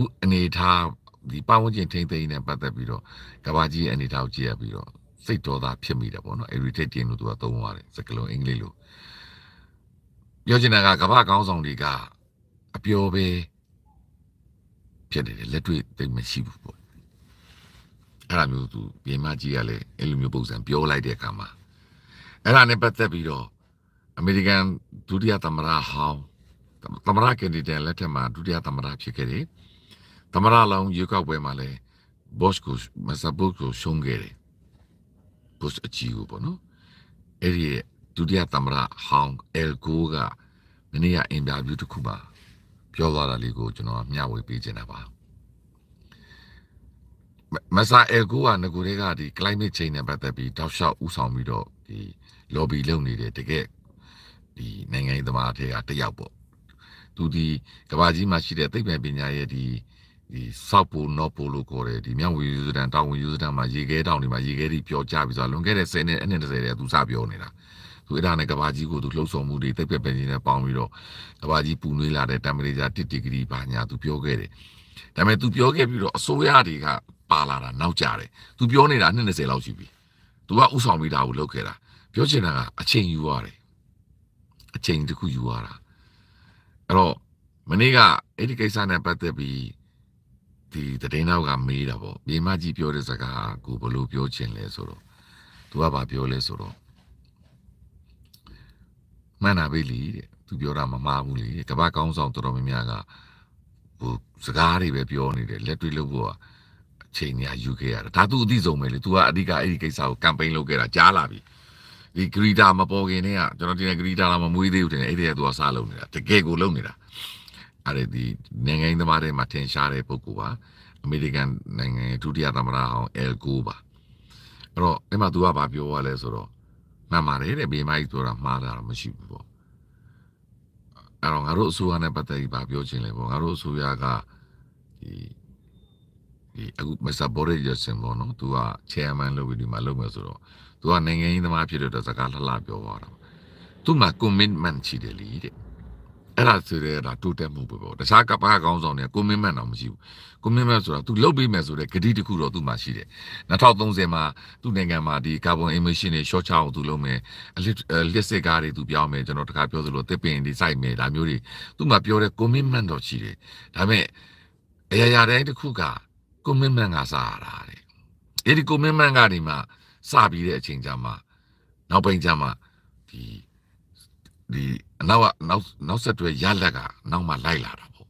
ဥအနေထားဒီပတ်ဝန်းကျင်ထိမ့်သိမ်းနဲ့ပတ်သက်ပြီးတော့ကဘာကြီးရဲ့အနေထားကိုကြည့်ရပြီးတော့စိတ်တော်သားဖြစ်မိတယ်ပေါ့နော် irritating လို့သူကသုံးသွားတယ်စကလုံးအင်္ဂလိပ်လို့ပြောချင်တာကကမ္ဘာကောင်းဆောင်တွေကအပျော်ပဲဖြစ်နေတယ်လက်တွေ့သိမရှိဘူးပေါ့အဲ့ဒါမျိုးသူပြင်မကြီးကလည်းအဲ့လိုမျိုးပုံစံပြောလိုက်တဲ့အခါမှာအဲ့ဒါနဲ့ပတ်သက်ပြီးတော့အမေရိကန်ဒုတိယသမ္မတဟောင်းသမ္မတကင်ဒီဒန်လက်ထက်မှာဒုတိယသမ္မတဖြစ်ခဲ့တယ်သမ္မတလောင်းရွေးကောက်ပွဲမှာလည်းဘော့ကိုမဆပ်ဘုတ်ကိုရှုံးခဲ့တယ်ဘုတ်အကြီးကိုပေါ့နော်အဲ့ဒီဒုတိယသမ္မတဟောင်းအယ်ကိုကမနေ့ကအင်တာဗျူးတစ်ခုမှာပြောသွားတာလေးကိုကျွန်တော်မျှဝေပေးခြင်းတာပါမဆာအယ်ကိုကငကိုတွေကဒီ climate change နဲ့ပတ်သက်ပြီးတောက်လျှောက်ဥဆောင်ပြီးတော့ဒီ lobby လုပ်နေတယ်တကယ်ဒီနိုင်ငံရေးသမားတွေကတယောက်ပေါ့သူဒီကဘာကြီးမှာရှိတဲ့သိပ္ပံပညာရဲ့ဒီဒီစောက်ပိုနော်ပိုလို့ခေါ်တယ်ဒီမြောက်ဝီယူဇဒန်တောင်ဝီယူဇဒန်မှာရေခဲတောင်တွေမှာရေခဲတွေပျော်ကျပြီးဆိုတော့လွန်ခဲ့တဲ့10နှစ်အနှစ်30တည်းကသူစပြောနေတာသူအဲ့ဒါနဲ့ကဘာကြီးကိုသူလှုပ်ဆောင်မှုတွေတိတ်ပက်ပင်ကြီးနဲ့ပေါင်းပြီးတော့ကဘာကြီးပူနွေးလာတဲ့တမ်ပရေချာ1ဒီဂရီဘာညာသူပြောခဲ့တယ်ဒါပေမဲ့သူပြောခဲ့ပြီးတော့အစိုးရတွေကပါလာတာနောက်ကြတယ်သူပြောနေတာ20လောက်ရှိပြီသူကဥဆောင်မိတာကိုလုပ်ခဲ့တာပြောချင်တာကအချိန်ယူရတယ်အချိန်တစ်ခုယူရတာအဲ့တော့မနေ့ကအဲ့ဒီကိစ္စနဲ့ပတ်သက်ပြီးဒီတည်င်းတော့ကမေးတာပေါ့မြေမကြီးပြောတဲ့စကားကိုဘယ်လိုပြောချင်လဲဆိုတော့ तू ကဗာပြောလဲဆိုတော့မှန်တာပဲလေတဲ့သူပြောတာမမှားဘူးလေကမ္ဘာကောင်းဆောင်တော်တော်များများကဟိုစကားတွေပဲပြောနေတယ်လက်တွေ့လုပ်ဖို့ကအချိန်များယူခဲ့ရတာဒါသူအသိဆုံးပဲလေ तू ကအဓိကအဲ့ဒီကိစ္စကိုကမ်ပိန်းလုပ်ခဲ့တာကြားလာပြီဒီဂရီတာမပေါ်ခင်တည်းကကျွန်တော်တင်တဲ့ဂရီတာလာမမွေးသေးဘူးတင်တယ်အဲ့ဒီက तू ကစလုပ်နေတာတကယ်ကိုလုပ်နေတာအဲ့ဒီနိုင်ငံသမားတွေမှာထင်ရှားတဲ့ပုဂ္ဂိုလ်ပါအမေရိကန်နိုင်ငံဒုတိယသမ္မတဟောင်းအယ်ကိုပါအဲ့တော့အဲ့မှာ तू ကဘာပြောရလဲဆိုတော့မှန်ပါတယ်တဲ့ဘေးမကြီးဆိုတာမှားတာတော့မရှိဘူးပေါ့အဲ့တော့ငါတို့အစိုးရနဲ့ပတ်သက်ပြီးဗာပြောချင်လေပေါ့ငါတို့အစိုးရကဒီဒီအခုမစ္စတာဘော်ရစ်ဂျာဆင်ပေါ့နော်သူကချဲမန်လုပ်ပြီးဒီမှာလုပ်မယ်ဆိုတော့သူကနိုင်ငံရေးသမားဖြစ်တဲ့အတွက်စကားလှလှပြောသွားတာသူ့မှာ commitment ရှိတယ်လीတဲ့အဲ့ဒါဆိုရဲဒါတိုးတက်မှုပဲပေါ့တခြားကပ္ပကောင်းဆောင်တွေက commitment တော့မရှိဘူး commitment ဆိုတာ तू လုပ်ပေးမယ်ဆိုတဲ့ဂတိတစ်ခုတော့သူ့မှာရှိတယ်2030မှာသူ့နိုင်ငံမှာဒီ carbon emission တွေ short ချအောင်သူလုပ်မယ်အလစ်လစ်စစ်ကားတွေသူပြောင်းမယ်ကျွန်တော်တခါပြောသလိုတစ်ပင်တွေစိုက်မယ်ဒါမျိုးတွေသူ့မှာပြောတဲ့ commitment တော့ရှိတယ်ဒါပေမဲ့အရာရာတိုင်းတစ်ခုက commitment ကစားရတာတဲ့အဲ့ဒီ commitment ကနေမှစပြီးတဲ့အချိန်ကြမှာနောက်ပိုင်းကြမှာဒီဒီအနောက်ကနောက်နောက်ဆက်တွဲရလက်ကနောက်မှလိုက်လာတာပေါ့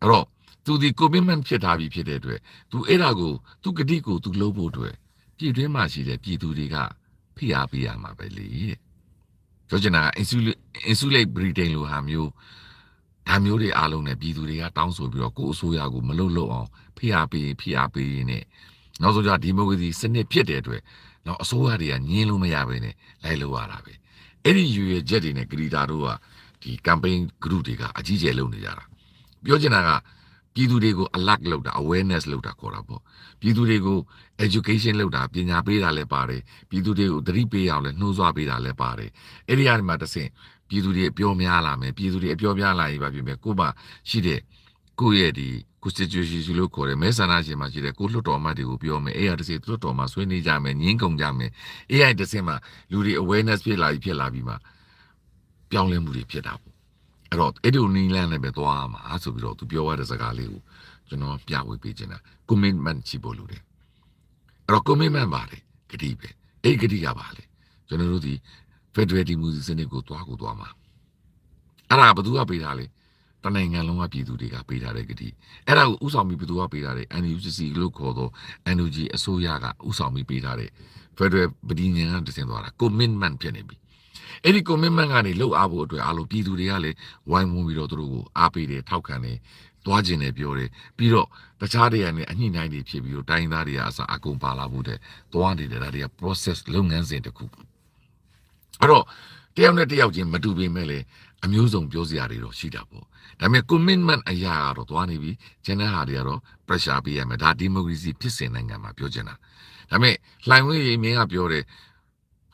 အဲ့တော့သူဒီ commitment ဖြစ်ထားပြီးဖြစ်တဲ့အတွက်သူအဲ့ဒါကို သူကတိကိုသူလုပ်ဖို့အတွက်ပြည်တွင်းမှာရှိတဲ့ပြည်သူတွေကဖိအားပေးရမှာပဲလေပြောချင်တာက insulate insulate breeding လိုဟာမျိုးဒါမျိုးတွေအားလုံးနဲ့ပြည်သူတွေကတောင်းဆိုပြီးတော့ကိုယ်အစိုးရကိုမလုပ်လို့အောင်ဖိအားပေးဖိအားပေးနေနောက်ဆုံးကျဒီမိုကရေစီစနစ်ဖြစ်တဲ့အတွက်နောက်အစိုးရတွေကညင်းလို့မရဘဲနဲ့လိုက်လို့ရတာပဲအဲ့ဒီရွေချက်တွေနဲ့ဂရီတာတို့ကဒီ campaign group တွေကအကြီးကျယ်လုပ်နေကြတာပြောချင်တာကပြည်သူတွေကို alert လုပ်တာ awareness လုပ်တာခေါ်တာပေါ့ပြည်သူတွေကို education လုပ်တာပညာပေးတာလည်းပါတယ်ပြည်သူတွေကိုသတိပေးအောင်လည်းနှိုးဆွပေးတာလည်းပါတယ်အဲ့ဒီအရာတွေမှာတဆင့်ပြည်သူတွေအပြောများလာမယ်ပြည်သူတွေအပြောများလာရင်ပါပြင်မယ်ကို့မှာရှိတဲ့ကိုယ့်ရဲ့ဒီ constitution လို့ခေါ်တယ်မဲဆန္ဒရှင်မှာရှိတဲ့ကိုလွှတ်တော်အမတ်တွေကိုပြောမယ်အဲ့ရတစ်စိလွှတ်တော်မှာဆွေးနွေးကြမယ်ငင်းကုန်ကြမယ် AI တစ်စိမှာလူတွေ awareness ဖြစ်လာပြီးဖြစ်လာပြီးမှပြောင်းလဲမှုတွေဖြစ်တာပေါ့အဲ့တော့အဲ့ဒီလိုနီးလန်းနဲ့ပဲသွားရမှာဆိုပြီးတော့သူပြောရတဲ့စကားလေးကိုကျွန်တော်ပြဝေပေးချင်တာ commitment ချဖို့လိုတယ်အဲ့တော့ commitment ပါလေဂတိပဲအဲ့ဂတိကပါလေကျွန်တော်တို့ဒီ federal democracy စနစ်ကိုသွားကိုသွားမှာအဲ့ဒါဘသူကပေးတာလဲတနိုင်ငံလုံးကပြည်သူတွေကပေးထားတဲ့ကတိအဲ့ဒါကိုဥဆောင်ပြီးဘယ်သူကပေးထားလဲ NUCC လို့ခေါ်သော NUG အစိုးရကဥဆောင်ပြီးပေးထားတဲ့ Federal ပဋိညာဉ်ကတည်ဆင်းသွားတာ commitment ဖြစ်နေပြီအဲ့ဒီ commitment ကနေလှုပ်အားဖို့အတွက်အလိုပြည်သူတွေကလည်းဝိုင်းဝန်းပြီးတော့သူတို့ကိုအားပေးတယ်ထောက်ခံတယ်သွားကျင်တယ်ပြောတယ်ပြီးတော့တခြားတွေကလည်းအညှိနှိုင်းတွေဖြစ်ပြီးတော့တိုင်းသားတွေကအစအကုန်ပါလာမှုတဲ့သွားနေတယ်ဒါတွေက process လုပ်ငန်းစဉ်တစ်ခုအဲ့တော့တယောက်နဲ့တယောက်ချင်းမတူပေမဲ့လည်းအမျိုးစုံပြောစရာတွေတော့ရှိတာပေါ့ဒါပေမဲ့ commitment အရာကတော့သွားနေပြီကျန်တဲ့ဟာတွေကတော့ pressure ပေးရမယ်ဒါဒီမိုကရေစီဖြစ်စဉ်နိုင်ငံမှာပြောချင်တာဒါပေမဲ့လှိုင်ဝင်းရေမင်းကပြောတယ်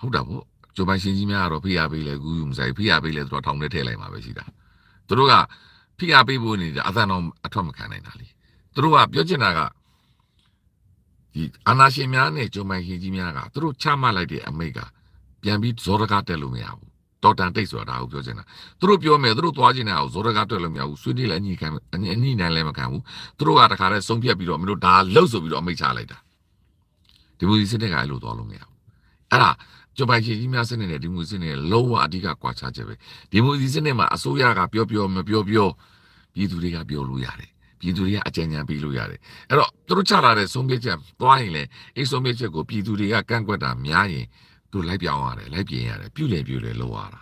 ဟုတ်တာပေါ့ဂျိုဘိုင်ရှင်ကြီးများကတော့ဖိအားပေးလဲကူးယူမဆိုင်ဖိအားပေးလဲဆိုတော့ထောင်ထဲထည့်လိုက်မှာပဲရှိတာသူတို့ကဖိအားပေးဖို့နေကြအသံတော်အထွက်မခံနိုင်တာလေသူတို့ကပြောချင်တာကဒီအာနာရှင်များနဲ့ဂျိုဘိုင်ရှင်ကြီးများကသူတို့ချမှတ်လိုက်တဲ့အမိန့်ကပြန်ပြီးဇော်ရကတက်လို့မရဘူးဒေါက်တာတိတ်ဆိုတာဒါကိုပြောချင်တာသူတို့ပြောမယ်သူတို့သွားချင်တာကိုဇောရကတွေ့လို့မရဘူးဆွေးနွေးလည်းအညီခံအညီနိုင်လည်းမခံဘူးသူတို့ကတခါတည်းဆုံးဖြတ်ပြီးတော့မင်းတို့ဒါလှုပ်ဆိုပြီးတော့အမိတ်ချလိုက်တာဒီမိုကရေစီစနစ်ကအဲ့လိုသွားလို့မရဘူးအဲ့ဒါကျော်ပိုင်ရှင်ကြီးများစနစ်နဲ့ဒီမိုကရေစီစနစ်ရဲ့လုံးဝအဓိကကွာခြားချက်ပဲဒီမိုကရေစီစနစ်မှာအစိုးရကပြောပြောမပြောပြောပြည်သူတွေကပြောလို့ရတယ်ပြည်သူတွေကအကြံဉာဏ်ပေးလို့ရတယ်အဲ့တော့သူတို့ချလာတဲ့ဆုံးဖြတ်ချက်သွားရင်လေအဲ့ဆုံးဖြတ်ချက်ကိုပြည်သူတွေကကန့်ကွက်တာများရင်သူလိုက်ပြောင်းရတယ်လိုက်ပြင်ရတယ်ပြုလည်ပြုလည်လုပ်ရတာ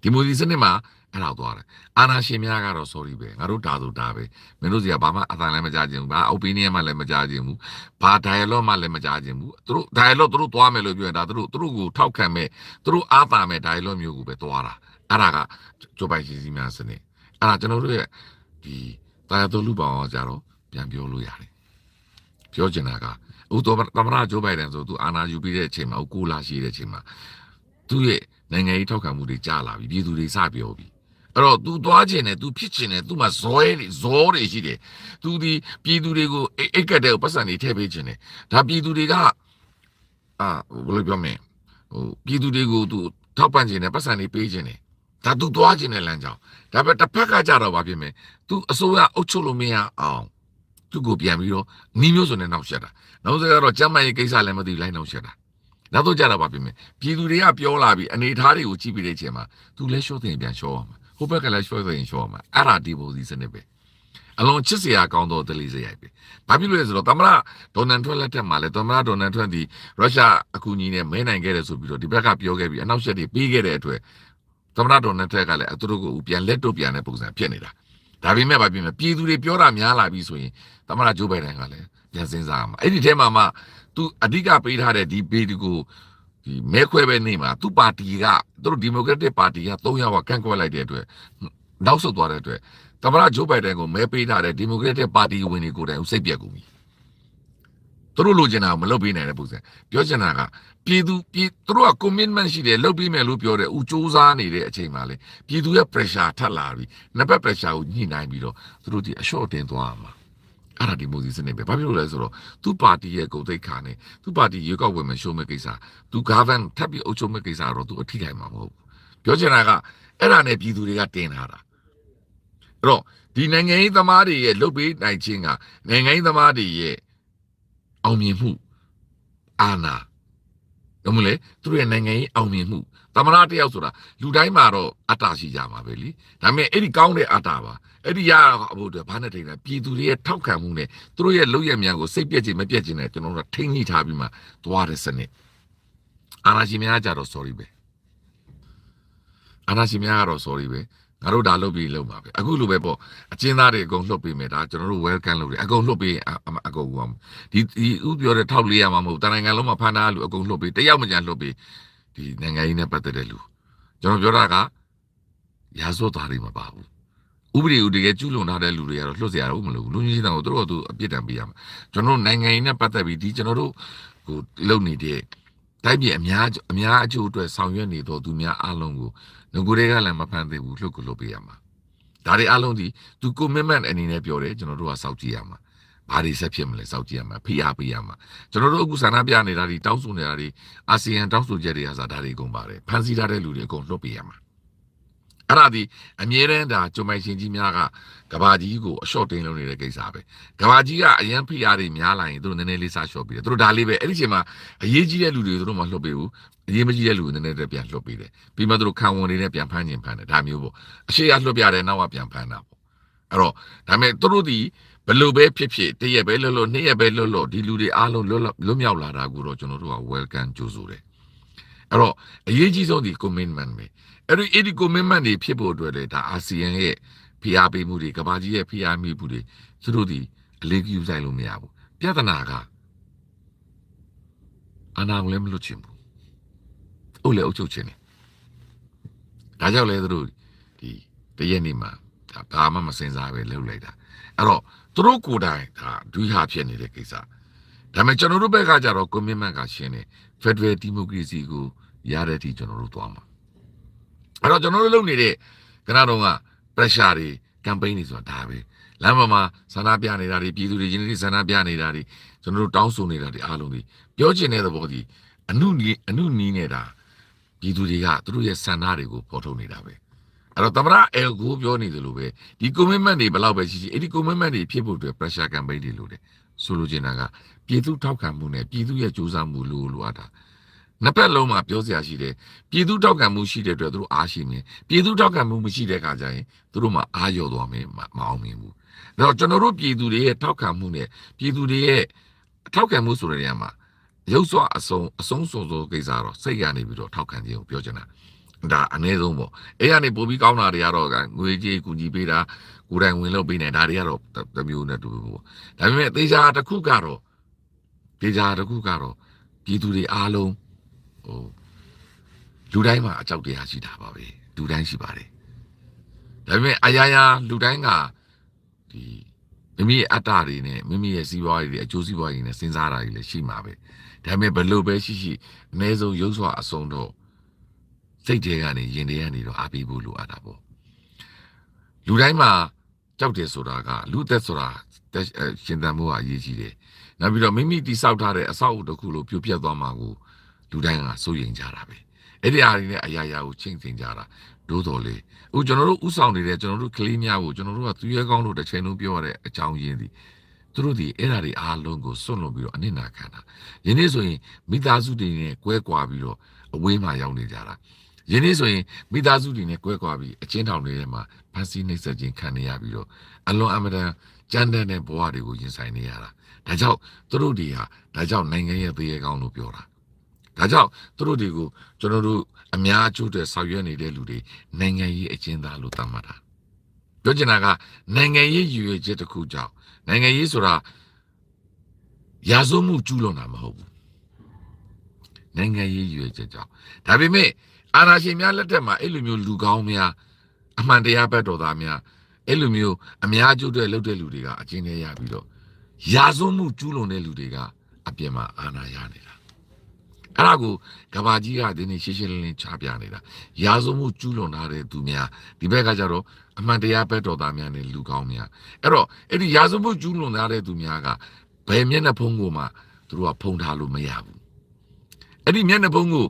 ဒီမိုဒီစနစ်မှာအဲ့လောက်သွားတယ်အာနာရှင်များကတော့ sorry ပဲငါတို့ဒါဆိုဒါပဲမင်းတို့စီကဘာမှအတန်လည်းမကြခြင်းဘူးဘာ opinion မှလည်းမကြခြင်းဘူးဘာ dialogue မှလည်းမကြခြင်းဘူးသူတို့ dialogue သူတို့သွားမယ်လို့ပြောရင်ဒါသူတို့သူတို့ကိုထောက်ခံမဲ့သူတို့အားပါမဲ့ dialogue မျိုးကိုပဲသွားတာအဲ့ဒါကကြိုပိုင်စီစီများစနစ်အဲ့ဒါကျွန်တော်တို့ရဲ့ဒီတာယာတော်လူပောင်အောင်ကြတော့ပြန်ပြောလို့ရတယ်ပြောချင်တာကဟိုသမရဂျိုးဘိုင်ဒန်ဆိုသူအာဏာယူပြီးတဲ့အချိန်မှာဟိုကိုလာရှိတဲ့အချိန်မှာသူ့ရဲ့နိုင်ငံရေးထောက်ခံမှုတွေကျလာပြီပြည်သူတွေစပြောပြီအဲ့တော့ तू သွားခြင်းနဲ့ तू ဖြစ်ခြင်းနဲ့ तू မှာဇောရဲတွေဇောတွေရှိတယ် तू ဒီပြည်သူတွေကိုအိတ်ကက်တဲ့ပတ်စံတွေထည့်ပေးခြင်းနဲ့ဒါပြည်သူတွေကအာဘယ်လိုပြောမလဲဟိုပြည်သူတွေကို तू ထောက်ပံ့ခြင်းနဲ့ပတ်စံတွေပေးခြင်းနဲ့ဒါ तू သွားခြင်းနဲ့လမ်းကြောင်းဒါပေမဲ့တစ်ဖက်ကကြတော့ဘာဖြစ်မလဲ तू အစိုးရအုပ်ချုပ်လို့မရအောင်သူ့ကိုပြန်ပြီးတော့နှီးမျိုးစုံနဲ့နောက်ဆက်တာနောက်ဆက်ကတော့ကျမ်းမာရေးကိစ္စလည်းမသိလိုက်နှောင်ချက်တာနောက်တော့ကြတာပါပြင်မယ်ပြည်သူတွေကပြောလာပြီးအနေထားတွေကိုကြည့်ပြီးတဲ့အချိန်မှာသူလဲရှော့တင်ပြန်ရှော့ရမှာဟိုဘက်ကလည်းရှော့တင်ရှော့ရမှာအဲ့ဒါဒီပုံစံစနစ်ပဲအလွန်ချစ်စရာကောင်းသောတလီစရိုက်ပဲ။ဘာဖြစ်လို့လဲဆိုတော့သမ္မတဒေါ်နယ်ထရန့်လက်ထက်မှာလဲသမ္မတဒေါ်နယ်ထရန့်ဒီရုရှားအကူအညီနဲ့မဲနိုင်ခဲ့တယ်ဆိုပြီးတော့ဒီဘက်ကပြောခဲ့ပြီးအနောက်ရှက်တွေပေးခဲ့တဲ့အတွက်သမ္မတဒေါ်နယ်ထရန့်ကလည်းအသူတို့ကိုပြန်လက်တော့ပြန်တဲ့ပုံစံဖြစ်နေတာ။ဒါပေမဲ့ဘာဖြစ်မလဲပြည်သူတွေပြောတာများလာပြီဆိုရင်သမ္မတဂျိုးဘိုင်ဒန်ကလည်းပြန်စဉ်းစားရမှာအဲ့ဒီထဲမှာမှ तू အဓိကပေးထားတဲ့ဒီဘေးဒီကိုဒီမဲခွဲပဲနေမှာသူ့ပါတီကသူတို့ဒီမိုကရက်တစ်ပါတီက၃ယောက်ကကန့်ကွက်လိုက်တဲ့အတွက်နောက်ဆုတ်သွားတဲ့အတွက်သမ္မတဂျိုးဘိုင်ဒန်ကိုမဲပေးထားတဲ့ဒီမိုကရက်တစ်ပါတီဝင်တွေကိုယ်တိုင်စိတ်ပြက်ကုန်ပြီသူတို့လိုချင်တာမလုပ်ပေးနိုင်တဲ့ပုံစံပြောချင်တာကပြည်သူပြည်သူတို့က commitment ရှိတယ်လုပ်ပေးမယ်လို့ပြောတယ်ဥစူးစမ်းနေတဲ့အချိန်မှာလေပြည်သူရဲ့ pressure ထပ်လာပြီနှစ်ဘက် pressure ကိုညှိနှိုင်းပြီးတော့သူတို့ဒီအလျှော့တင်သွားမှာအဲ့ဒါဒီမိုဒီစနစ်ပဲဘာဖြစ်လို့လဲဆိုတော့သူ့ပါတီရဲ့ဂုဏ်သိက္ခာနဲ့သူ့ပါတီရွေးကောက်ပွဲမှာရှုံးမဲ့ကိစ္စသူ govern ထပ်ပြီးအုပ်ချုပ်မဲ့ကိစ္စတော့သူအထိခိုက်မှာမဟုတ်ဘူးပြောချင်တာကအဲ့ဒါနဲ့ပြည်သူတွေကတင်ထားတာအဲ့တော့ဒီနိုင်ငံရေးသမားတွေရဲ့လှုပ်ပေးနိုင်ခြင်းကနိုင်ငံရေးသမားတွေရဲ့အောင်မြင်မှုအာဏာတော့မလဲသူတို့ရဲ့နိုင်ငံရေးအောင်မြင်မှုသမရတယောက်ဆိုတာလူတိုင်းမှာတော့အတ္တရှိကြမှာပဲလीဒါပေမဲ့အဲ့ဒီကောင်းတဲ့အတ္တပါအဲ့ဒီရအောင်အဖို့အတွက်ဘာနဲ့ထိန်းလဲပြည်သူတွေရဲ့ထောက်ခံမှုနဲ့သူတို့ရဲ့လုပ်ရမြန်ကိုစိတ်ပြည့်ခြင်းမပြည့်ခြင်းနဲ့ကျွန်တော်တို့ထိန်းညှိထားပြီးမှသွားတဲ့စနစ်အာနာရှင်များကြတော့ sorry ပဲအာနာရှင်များကတော့ sorry ပဲငါတို့ဒါလုပ်ပြီးလုပ်ပါပဲအခုလိုပဲပေါ့အချင်းသားတွေအကုန်လှုပ်ပေးမယ်ဒါကျွန်တော်တို့ welcome လုပ်တယ်အကုန်လှုပ်ပေးအကုန်ဟိုဒီဒီဥပြောတဲ့ထောက်လေးရမှာမဟုတ်တနိုင်ငံလုံးမှာဖန်သားလူအကုန်လှုပ်ပေးတယောက်မကြလှုပ်ပေးဒီနိုင်ငံကြီးနဲ့ပတ်သက်တဲ့လူကျွန်တော်ပြောတာကရာဇဝတ်သားတွေမပါဘူးဥပဒေကိုတကယ်ကျူးလွန်ထားတဲ့လူတွေကတော့လွတ်စရာတော့မလိုဘူးလူကြီးချင်းတောင်ကိုတို့တော့သူအပြစ်ဒဏ်ပေးရမှာကျွန်တော်နိုင်ငံရေးနဲ့ပတ်သက်ပြီးဒီကျွန်တော်တို့ဟိုလုံနေတဲ့တိုက်ပြည်အများအများအကျိုးအတွက်ဆောင်ရွက်နေတော့သူများအလုံးကိုငကိုတွေကလည်းမဖန်သေးဘူးလွတ်ကိုလွတ်ပေးရမှာဒါတွေအလုံးဒီသူ commitment အနေနဲ့ပြောတယ်ကျွန်တော်တို့ကစောင့်ကြည့်ရမှာဘာတွေဆက်ဖြစ်မလဲစောင့်ကြည့်ရမှာဖိအားပေးရမှာကျွန်တော်တို့အခုဆန္ဒပြနေတာဒီတောင်းဆိုနေတာဒီအာဆီယံတောင်းဆိုချက်တွေအားစားဒါတွေအကုန်ပါတယ်ဖန်စီထားတဲ့လူတွေအကုန်လွတ်ပေးရမှာအဲ့ဒါဒီအမြဲတမ်းဒါကြုံမိုင်ရှင်ကြီးများကကဘာကြီးကိုအလျှော့တင်းလုံးနေတဲ့ကိစ္စပဲကဘာကြီးကအရန်ဖိအားတွေများလာရင်သူတို့နည်းနည်းလေးစားလျှော့ပြီးတယ်သူတို့ဒါလေးပဲအဲ့ဒီချိန်မှာအရေးကြီးတဲ့လူတွေသူတို့မှလှုပ်ပေးဘူးအရေးမကြီးတဲ့လူတွေနည်းနည်းတည်းပြန်လှုပ်ပေးတယ်ပြီးမှသူတို့ခံဝန်တွေနဲ့ပြန်ဖမ်းခြင်းဖမ်းတယ်ဒါမျိုးပေါ့အရှိရလှုပ်ပြတယ်နောက်ကပြန်ဖမ်းတာပေါ့အဲ့တော့ဒါမဲ့သူတို့ဒီဘလို့ပဲဖြစ်ဖြစ်တရက်ပဲလွတ်လွတ်နှစ်ရက်ပဲလွတ်လွတ်ဒီလူတွေအားလုံးလွတ်လွတ်မြောက်လာတာကိုတော့ကျွန်တော်တို့က welcome ကြိုဆိုတယ်အဲ့တော့အရေးကြီးဆုံးဒီ commitment ပဲအဲ့ဒီ edit commitment တွေဖြစ်ဖို့အတွက်လည်းဒါ ASEAN ရဲ့ဖိအားပေးမှုတွေကမ္ဘာကြီးရဲ့ဖိအားမိမှုတွေသူတို့ဒီအလေးကြီးဆိုင်လို့မရဘူးပြဿနာကအနာကိုလည်းမလွတ်ချင်ဘူးအုပ်လည်းအုပ်ချုပ်ချင်တယ်ဒါကြောင့်လဲသူတို့ဒီတရက်နေ့မှာဒါဘာမှမစင်စားပဲလှုပ်လိုက်တာအဲ့တော့သူတို့ကိုယ်တိုင်ဒါဒွိဟာဖြစ်နေတဲ့ကိစ္စဒါပေမဲ့ကျွန်တော်တို့ဘက်ကကြတော့ commitment ကရှင်းတယ် Federal Democracy ကိုရတဲ့အထိကျွန်တော်တို့သွားမှာအဲ့တော့ကျွန်တော်တို့လုပ်နေတဲ့ကနတော်က pressure တွေ campaign တွေဆိုတာဒါပဲလမ်းပေါ်မှာဆန္ဒပြနေတာတွေပြည်သူတွေချင်းတွေဆန္ဒပြနေတာတွေကျွန်တော်တို့တောင်းဆိုနေတာတွေအားလုံးတွေပြောချင်တဲ့သဘောဒီအမှုနီးအမှုနီးနေတာပြည်သူတွေကသူတို့ရဲ့ဆန္ဒတွေကိုပေါ်ထုတ်နေတာပဲအဲ့တော့သမရအယ်ကိုပြောနေသလိုပဲဒီ commitment တွေဘယ်လောက်ပဲရှိရှိအဲ့ဒီ commitment တွေဖြစ်ဖို့အတွက် pressure campaign တွေလိုတယ်ဆိုလိုချင်တာကပြည်သူထောက်ခံမှုနဲ့ပြည်သူရဲ့စ조사မှုလိုလိုအပ်တာနှစ်ပတ်လုံးမှာပြောစရာရှိတယ်ပြည်သူတောက်ခံမှုရှိတဲ့အတွက်သူတို့အားရှိမယ်ပြည်သူတောက်ခံမှုမရှိတဲ့အခါကျရင်သူတို့မှာအားလျော်သွားမယ်မအောင်မြင်ဘူးဒါတော့ကျွန်တော်တို့ပြည်သူတွေရဲ့ထောက်ခံမှုနဲ့ပြည်သူတွေရဲ့ထောက်ခံမှုဆိုတဲ့နေရာမှာရုပ်စွာအဆုံးအဆုံးစုံစုံကိစ္စတော့စိတ်ရနေပြီးတော့ထောက်ခံခြင်းကိုပြောချင်တာဒါအ ਨੇ ဆုံးပေါ့အဲ့ကနေပို့ပြီးကောင်းတာတွေကတော့ငွေကြေးကူညီပေးတာကိုယ်တိုင်ဝင်လုပ်ပေးနေဒါတွေကတော့တမျိုးနဲ့တူပေါ့ဒါပေမဲ့သေချာတစ်ခုကတော့သေချာတစ်ခုကတော့ပြည်သူတွေအားလုံးဟိုလူတိုင်းမှာအကြောက်တရားရှိတာပါပဲလူတိုင်းရှိပါတယ်ဒါပေမဲ့အရာရာလူတိုင်းကဒီမိမိရဲ့အတ္တတွေနဲ့မိမိရဲ့စီးပွားရေးတွေအကျိုးစီးပွားရေးနဲ့စဉ်းစားတာတွေလည်းရှိမှာပဲဒါပေမဲ့ဘလို့ပဲရှိရှိအ ਨੇ ဆုံးရုပ်စွာအဆုံးတော့စိတ်ထဲကနေရင်ထဲကနေတော့အားပေးဖို့လိုအပ်တာပေါ့လူတိုင်းမှာကြောက်တယ်ဆိုတာကလူသက်ဆိုတာရှင်သန်မှုကအရေးကြီးတယ်နောက်ပြီးတော့မိမိတိဆောက်ထားတဲ့အဆောက်အဦတစ်ခုလိုပြိုပြတ်သွားမှာကိုလူတိုင်းကစိုးရိမ်ကြတာပဲအဲ့ဒီအရာတွေနဲ့အရာရာကိုချိန်ဆကြတာဒို့တော်လေအခုကျွန်တော်တို့ဥဆောင်နေတဲ့ကျွန်တော်တို့ကလေးများကိုကျွန်တော်တို့ကသူရဲကောင်းလို့တစ်ချိန်လုံးပြောရတဲ့အကြောင်းရင်းသည်သူတို့ဒီအဲ့ဓာတွေအားလုံးကိုစွန့်လွတ်ပြီးတော့အနစ်နာခံတာယနေ့ဆိုရင်မိသားစုတွေနဲ့ကွဲကွာပြီးတော့အဝေးမှာရောက်နေကြတာယနေ့ဆိုရင်မိသားစုတွေနဲ့ကွဲကွာပြီးအချင်းထောင်တွေထဲမှာဖန်ဆီးနှိပ်စက်ခြင်းခံနေရပြီးတော့အလွန်အမတန်ကြမ်းတမ်းတဲ့ဘဝတွေကိုရင်ဆိုင်နေရတာဒါကြောင့်သူတို့တွေဟာဒါကြောင့်နိုင်ငံရဲ့သေးရကောင်းလို့ပြောတာဒါကြောင့်သူတို့တွေကိုကျွန်တော်တို့အများကျိုးတွေဆောင်ရွက်နေတဲ့လူတွေနိုင်ငံရေးအကျဉ်းသားလို့သတ်မှတ်တာပြောချင်တာကနိုင်ငံရေးရည်ရွယ်ချက်တစ်ခုကြောင့်နိုင်ငံရေးဆိုတာရာဇဝမှုကျူးလွန်တာမဟုတ်ဘူးနိုင်ငံရေးရည်ရွယ်ချက်ကြောင့်ဒါပေမဲ့အာဏာရှင်များလက်ထက်မှာအဲ့လိုမျိုးလူကောင်းများအမှန်တရားဘက်တော်သားများအဲ့လိုမျိုးအများကျိုးတွေလုပ်တဲ့လူတွေကအကျဉ်းထဲရပြီးတော့ရာဇဝမှုကျူးလွန်တဲ့လူတွေကအပြင်မှာအာဏာရနေတာအဲ့ဒါကိုကဘာကြီးကဒီနေ့ရှင်းရှင်းလင်းလင်းချပြနေတာရာဇဝမှုကျူးလွန်လာတဲ့သူများဒီဘက်ကကြတော့အမှန်တရားပဲတော်သားများနဲ့လူကောင်းများအဲ့တော့အဲ့ဒီရာဇဝမှုကျူးလွန်လာတဲ့သူများကဘယ်မျက်နှာဖုံးကိုမှသူတို့ကဖုံထားလို့မရဘူးအဲ့ဒီမျက်နှာဖုံးကို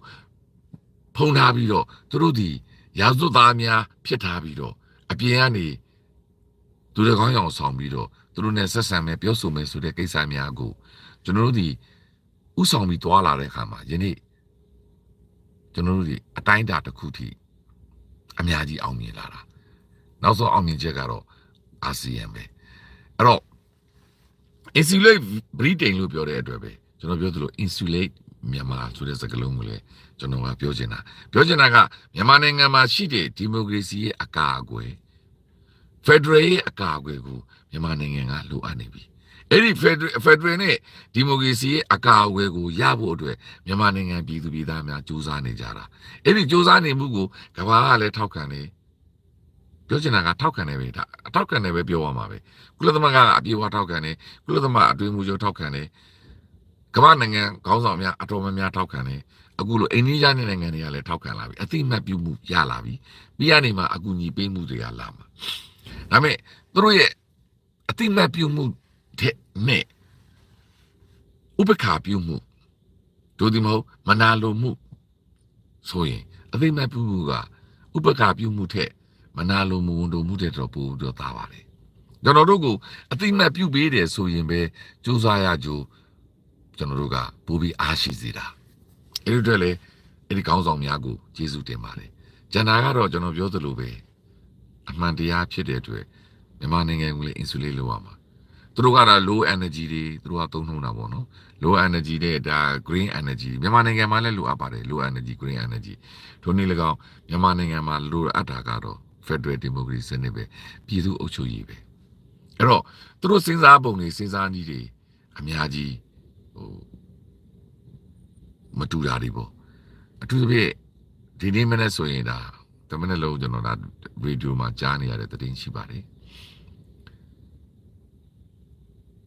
ဖုံထားပြီးတော့သူတို့ဒီရာဇဝသားများဖြစ်ထားပြီးတော့အပြင်ကနေသူတို့ကောင်းအောင်ဆောင်ပြီးတော့သူတို့နဲ့ဆက်ဆံမယ်ပြောဆိုမယ်ဆိုတဲ့ကိစ္စများကိုကျွန်တော်တို့ဒီဥဆောင်ပြီးသွားလာတဲ့အခါမှာယနေ့ကျွန်တော်တို့ဒီအတိုင်းအတာတစ်ခုထိအများကြီးအောင်မြင်လာတာနောက်ဆုံးအောင်မြင်ချက်ကတော့အာဆီယံပဲအဲ့တော့ insulate breeding လို့ပြောတဲ့အတွက်ပဲကျွန်တော်ပြောသလို insulate မြန်မာဆိုတဲ့စကားလုံးကိုလည်းကျွန်တော် ကပြောချင်တာပြောချင်တာကမြန်မာနိုင်ငံမှာရှိတဲ့ဒီမိုကရေစီရဲ့အကာအကွယ်ဖက်ဒရယ်ရဲ့အကာအကွယ်ကိုမြန်မာနိုင်ငံကလိုအပ်နေပြီအဲ့ဒီဖက်ဒရယ်ဖက်ဒရယ်နဲ့ဒီမိုကရေစီရဲ့အကာအကွယ်ကိုရဖို့အတွက်မြန်မာနိုင်ငံပြည်သူပြည်သားများစူးစမ်းနေကြတာအဲ့ဒီစူးစမ်းနေမှုကိုကမ္ဘာကလည်းထောက်ခံနေပြောချင်တာကထောက်ခံနေပဲဒါထောက်ခံနေပဲပြောရမှာပဲကုလသမဂ္ဂကအပြေအဝထောက်ခံနေကုလသမဂ္ဂအတွင်းမှုချုပ်ထောက်ခံနေကမ္ဘာနိုင်ငံခေါင်းဆောင်များအတော်များများထောက်ခံနေအခုလိုအိန္ဒိယနိုင်ငံတွေကလည်းထောက်ခံလာပြီအတိမတ်ပြုမှုရလာပြီပြီးရနေမှာအကူအညီပေးမှုတွေကလာမှာဒါပေမဲ့သူတို့ရဲ့အတိမတ်ပြုမှုတဲ့မဲ့ဥပက္ခပြုမှုဒို့ဒီမဟုတ်မနာလိုမှုဆိုရင်အသိမဲ့ပြုမှုကဥပက္ခပြုမှုထက်မနာလိုမှုဝန်တို့မှုတဲ့တော့ပို့ပြီးတော့သားပါတယ်ကျွန်တော်တို့ကိုအသိမဲ့ပြုပေးတယ်ဆိုရင်ပဲစူးစမ်းရကြိုးကျွန်တော်တို့ကပို့ပြီးအားရှိစေတာအဲ့ဒီတော့လေအဲ့ဒီကောင်းဆောင်များကိုကျေးဇူးတင်ပါတယ်ကျန်တာကတော့ကျွန်တော်ပြောသလိုပဲအမှန်တရားဖြစ်တဲ့အတွက်မြန်မာနိုင်ငံကိုလည်း insulate လုပ်ရမှာသူတို့ကတော့ low energy တွေသူတို့ကသုံးနှုန်းတာပေါ့နော် low energy တဲ့ဒါ green energy မြန်မာနိုင်ငံမှာလည်းလိုအပ်ပါတယ် low energy green energy ထို့နည်း၎င်းမြန်မာနိုင်ငံမှာလိုအပ်တာကတော့ Federal Democracy စနစ်ပဲပြည်သူအုပ်ချုပ်ရေးပဲအဲ့တော့သူတို့စဉ်းစားပုံတွေစဉ်းစားနည်းတွေအများကြီးဟိုမတူတာတွေပေါ့အထူးသဖြင့်ဒီနေ့မနေ့ဆိုရင်ဒါတမနေ့လုံးကျွန်တော်ဒါရေဒီယိုမှာကြားနေရတဲ့သတင်းရှိပါတယ်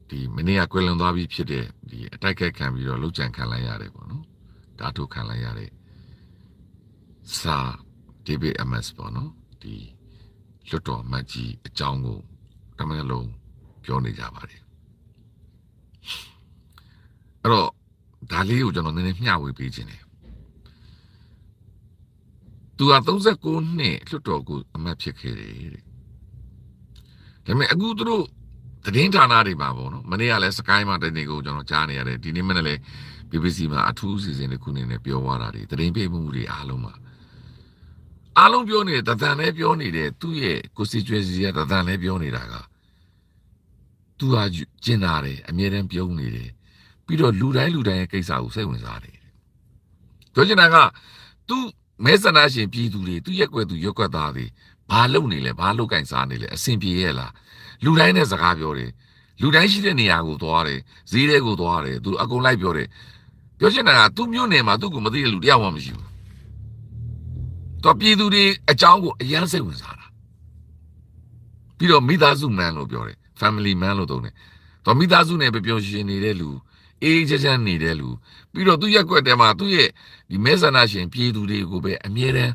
ဒီမနေ့ကကွယ်လွန်သွားပြီးဖြစ်တဲ့ဒီအတိုက်ခိုက်ခံပြီးတော့လှုပ်ကြံခံလိုက်ရတယ်ပေါ့နော်ဓာတ်ထုတ်ခံလိုက်ရတဲ့စာဒေဗစ် MS ပေါ့နော်ဒီလွတ်တော်အမတ်ကြီးအကြောင်းကိုတမန်လုံးပြောနေကြပါတယ်အဲ့တော့ဒါလေးကိုကျွန်တော်နည်းနည်းမျှဝေပေးခြင်းတယ်သူက39နှစ်လွတ်တော်ကိုအမတ်ဖြစ်ခဲ့တယ်တဲ့ဒါပေမဲ့အခုသူတို့သတင်းဌာနတွေမှာပေါ့နော်မနေ့ကလည်း Sky မှာတနေ့ကိုကျွန်တော်ကြားနေရတယ်ဒီနေ့မနေ့လည်း BBC မှာအထူးအစီအစဉ်တစ်ခုအနေနဲ့ပြောသွားတာတွေသတင်းပေးမှုတွေအားလုံးမှာအားလုံးပြောနေတဲ့တသံလည်းပြောနေတဲ့သူ့ရဲ့ constituency ကတသံလည်းပြောနေတာကသူဟာကျင်နာတယ်အမြဲတမ်းပြုံးနေတယ်ပြီးတော့လူတိုင်းလူတိုင်းရဲ့ကိစ္စကိုစိတ်ဝင်စားတယ်ပြောချင်တာကသူမဲဆန္ဒရှင်ပြည်သူတွေသူရက်ွက်သူရက်ွက်သားတွေဘာလုပ်နေလဲဘာလုပ်ကင်စားနေလဲအဆင်ပြေရဲ့လားလူတိုင်းနဲ့စကားပြောတယ်လူတိုင်းရှိတဲ့နေရာကိုသွားတယ်ဈေးထဲကိုသွားတယ်သူအကုန်လိုက်ပြောတယ်ပြောချင်တာကသူ့မြို့နယ်မှာသူ့ကိုမသိတဲ့လူတယောက်မှမရှိဘူးတော့ပြည်သူတွေအကြောင်းကိုအယမ်းစိတ်ဝင်စားတာပြီးတော့မိသားစု man လို့ပြောတယ် family man လို့သုံးတယ်တော့မိသားစုနဲ့ပျော်ပျော်ရွှင်ရွှင်နေတဲ့လူအေးချမ်းချမ်းနေတဲ့လူပြီးတော့သူ့ရက်ွက်တဲမှာသူ့ရဲ့ဒီမဲဆန္ဒရှင်ပြည်သူတွေကိုပဲအမြဲတမ်း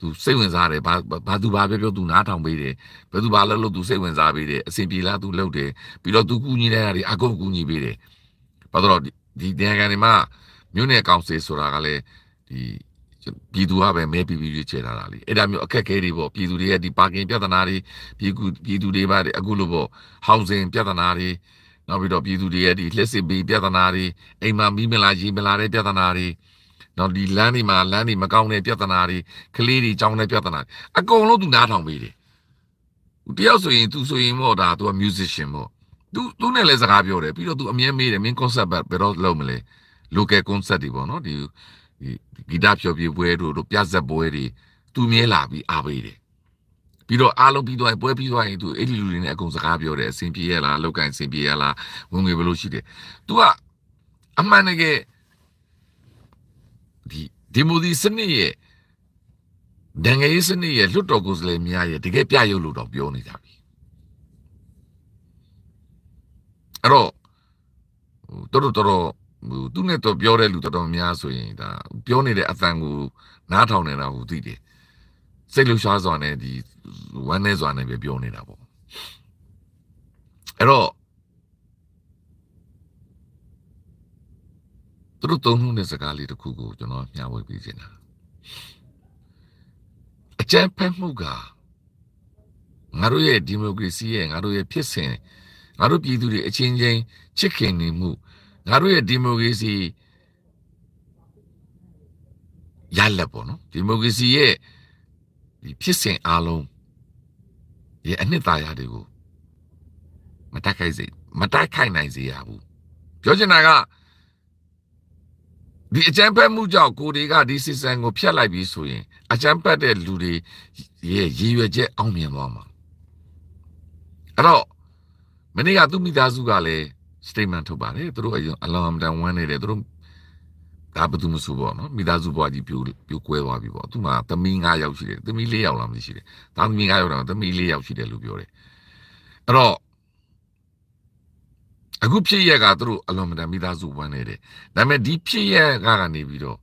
သူစိတ်ဝင်စားတယ်ဘာဘာသူဘာပြောပြောသူနားထောင်ပေးတယ်ဘယ်သူဘာလုပ်လို့သူစိတ်ဝင်စားပေးတယ်အစဉ်ပြေလားသူလုပ်တယ်ပြီးတော့သူကူညီတဲ့နေရာတွေအကုန်ကူညီပေးတယ်ဘာလို့တော့ဒီနေရာကနေမှမြို့နယ်ကောင်စီဆိုတာကလည်းဒီပြည်သူကပဲမဲပြီးပြီးရွေးချယ်လာတာလေအဲ့ဒါမျိုးအခက်အခဲတွေပေါ့ပြည်သူတွေရဲ့ဒီပါကင်ပြဿနာတွေပြည်သူပြည်သူတွေပါတဲ့အခုလိုပေါ့ဟောင်စင်ပြဿနာတွေနောက်ပြီးတော့ပြည်သူတွေရဲ့ဒီလက်စစ်ဘေးပြဿနာတွေအိမ်မှာမိမလားရေမလားတဲ့ပြဿနာတွေနော်ဒီလမ်းတွေမှာလမ်းတွေမကောင်းတဲ့ပြဿနာတွေကလေးတွေကြောင်းတဲ့ပြဿနာအကုန်လုံးသူနားထောင်ပေးတယ်တယောက်ဆိုရင် तू ဆိုရင်ပေါ့ဒါ तू က musician ပေါ့ तू तू နဲ့လည်းစကားပြောတယ်ပြီးတော့ तू အမြဲမေးတယ် main concept ဘယ်တော့လုပ်မလဲ local concept တွေပေါ့နော်ဒီဒီဂီတဖျော်ဖြေပွဲတို့တို့ပြဇက်ပွဲတွေ तू မြဲလာပြီးအားပေးတယ်ပြီးတော့အားလုံးပြီးသွားရင်ပွဲပြီးသွားရင် तू အဲ့ဒီလူတွေနဲ့အကုန်စကားပြောတယ်အဆင်ပြေရလားလောက်ကန်အဆင်ပြေရလားဝင်ငွေဘယ်လိုရှိတယ် तू ကအမှန်တကယ်ဒီဒီမိုဒီစနစ်ရဲ့နိုင်ငံရေးစနစ်ရဲ့လွတ်တော်ကိုယ်စားလှယ်များရဲ့တကယ်ပြရုပ်လို့တော့ပြောနေကြပြီအဲ့တော့တော်တော်တော်သူနဲ့တော့ပြောတဲ့လူတော်တော်များဆိုရင်ဒါပြောနေတဲ့အသံကိုနားထောင်နေတာကိုသိတယ်စိတ်လှရှားစွာနဲ့ဒီဝမ်းနည်းစွာနဲ့ပဲပြောနေတာပေါ့အဲ့တော့သူတို့သုံးနှုန်းတဲ့စကားလေးတစ်ခုကိုကျွန်တော်မျှဝေပေးခြင်းတာအကြမ်းဖက်မှုကငါတို့ရဲ့ဒီမိုကရေစီရဲ့ငါတို့ရဲ့ဖြစ်စဉ်ငါတို့ပြည်သူတွေအချင်းချင်းချစ်ခင်နေမှုငါတို့ရဲ့ဒီမိုကရေစီရလက်ပေါ့နော်ဒီမိုကရေစီရဲ့ဒီဖြစ်စဉ်အားလုံးရဲ့အနှစ်သာရတွေကိုမတိုက်ခိုက်စေမတိုက်ခိုက်နိုင်စေရဘူးပြောချင်တာကဒီအကြမ်းဖက်မှုကြောင့်ကိုတွေကဒီစစ်စံကိုဖျက်လိုက်ပြီးဆိုရင်အကြမ်းဖက်တဲ့လူတွေရဲ့ရည်ရွယ်ချက်အောင်မြင်သွားမှာအဲ့တော့မနေ့ကသူ့မိသားစုကလည်း statement ထုတ်ပါတယ်သူတို့အလောင်းအတန်ဝမ်းနေတယ်သူတို့ဒါဘာသူမဆိုပေါ့နော်မိသားစုဘွားကြီးပြိုပြိုကွဲသွားပြီပေါ့သူမှသမီး9ယောက်ရှိတယ်သမီး4ယောက်လားမရှိတယ်ဒါသမီး9ယောက်တော့သမီး4ယောက်ရှိတယ်လို့ပြောတယ်အဲ့တော့အခုဖြစ်ရက်ကသူတို့အလွန်မတန်မိသားစုဝမ်းနေတယ်ဒါပေမဲ့ဒီဖြစ်ရက်ကကနေပြီးတော့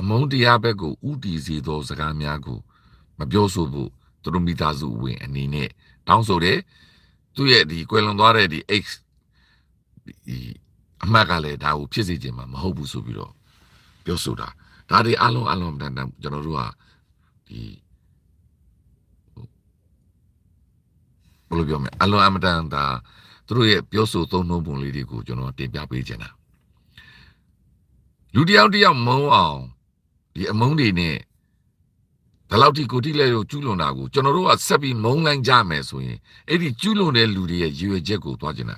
အမုန်းတရားဘက်ကိုဥတီစီသောစကားများကိုမပြောဆိုဘူးသူတို့မိသားစုဝင်အနေနဲ့တောင်းဆိုတယ်သူ့ရဲ့ဒီကွယ်လွန်သွားတဲ့ဒီ X ဒီအမတ်ကလည်းဒါကိုဖြစ်စေခြင်းမှာမဟုတ်ဘူးဆိုပြီးတော့ပြောဆိုတာဒါတွေအလုံးအလုံးတန်တန်ကျွန်တော်တို့ကဒီဘယ်လိုပြောမလဲအလုံးအမတန်ဒါသူတို့ရဲ့ပြောဆိုသုံးနှုန်းပုံလေးတွေကိုကျွန်တော်တင်ပြပေးချင်တာလူတယောက်တယောက်မုံအောင်ဒီအမုန်းတွေနဲ့ဘယ်လောက်ထိကိုတိလဲကိုကျူးလွန်တာကိုကျွန်တော်တို့ကဆက်ပြီးမုံလိုက်ကြမယ်ဆိုရင်အဲ့ဒီကျူးလွန်တဲ့လူတွေရဲ့ရည်ရွယ်ချက်ကိုသွားချင်တာ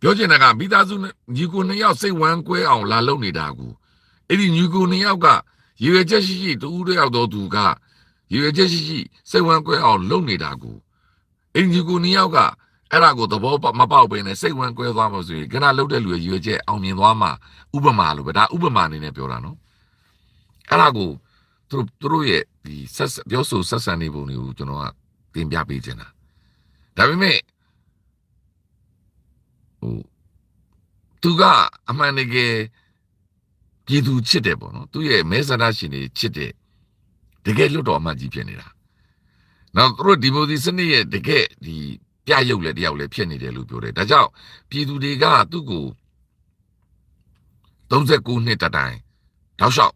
ပြောချင်တာကမိသားစုညီကိုနှစ်ယောက်စိတ်ဝမ်းကွဲအောင်လာလုပ်နေတာကိုအဲ့ဒီညီကိုနှစ်ယောက်ကရည်ရွယ်ချက်ရှိရှိတူတူရောက်တော့သူကရည်ရွယ်ချက်ရှိရှိစိတ်ဝမ်းကွဲအောင် လုပ်နေတာကိုအင်ဂျီကိုနှစ်ယောက်ကအဲ့ဒါကိုသဘောမပေါက်ပင်နဲ့စိတ်ဝင်ကွဲသွားမှဆိုရင်ခဏလှုပ်တဲ့လူရဲ့ရွေကျက်အောင်မြင်သွားမှဥပမာလိုပဲဒါဥပမာအနေနဲ့ပြောတာနော်အဲ့ဒါကိုသူတို့သူတို့ရဲ့ဒီဆက်ပြောဆိုဆက်ဆံနေပုံတွေကိုကျွန်တော်ကတင်ပြပေးခြင်းတာဒါပေမဲ့ဟိုသူကအမှန်တကယ်ပြည်သူချစ်တယ်ပေါ့နော်သူရဲ့မဲဆန္ဒရှင်တွေချစ်တယ်တကယ်လွတ်တော်အမှန်ကြီးဖြစ်နေတာနောက်သူတို့ဒီမိုဒီစနစ်ရဲ့တကယ်ဒီပြရုပ်လည်းတယောက်လည်းဖြစ်နေတယ်လို့ပြောတယ်ဒါကြောင့်ပြည်သူတွေကသူ့ကို39နှစ်တတိုင် တောက်လျှောက်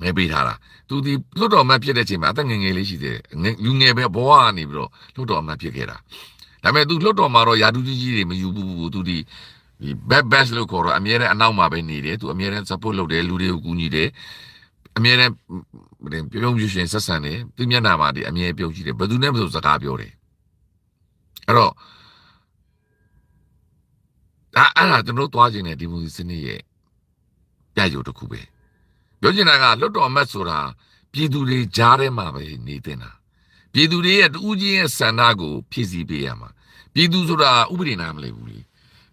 မဲပေးထားတာသူဒီလွတ်တော်မှဖြစ်တဲ့အချိန်မှာအသက်ငယ်ငယ်လေးရှိသေးတယ်လူငယ်ပဲဘဝကနေပြီးတော့လွတ်တော်မှဖြစ်ခဲ့တာဒါပေမဲ့သူလွတ်တော်မှာတော့ယာတုကြီးကြီးတွေမယူဘူးသူဒီဒီ bad best လို့ခေါ်တော့အများနဲ့အနောက်မှာပဲနေတယ်သူအများနဲ့ support လုပ်တယ်လူတွေကိုကူညီတယ်အများနဲ့ပြုံးပြုံးရှင်ဆက်ဆံတယ်သူမျက်နှာမှာဒီအများပြုံးကြည့်တယ်ဘယ်သူနဲ့မဆိုစကားပြောတယ်အဲ့တော့အဲ့အဲ့ဒါကျွန်တော်သွားခြင်းနဲ့ဒီမိုစီစနစ်ရဲ့ပြရုပ်တစ်ခုပဲပြောချင်တာကလွတ်တော်မတ်ဆိုတာပြည်သူတွေကြားထဲမှာပဲနေတဲ့တာပြည်သူတွေရဲ့တူးချင်းရဲ့ဆန္ဒကိုဖြည့်ဆည်းပေးရမှာပြည်သူဆိုတာဥပဒေနာမလဲဘူးလေ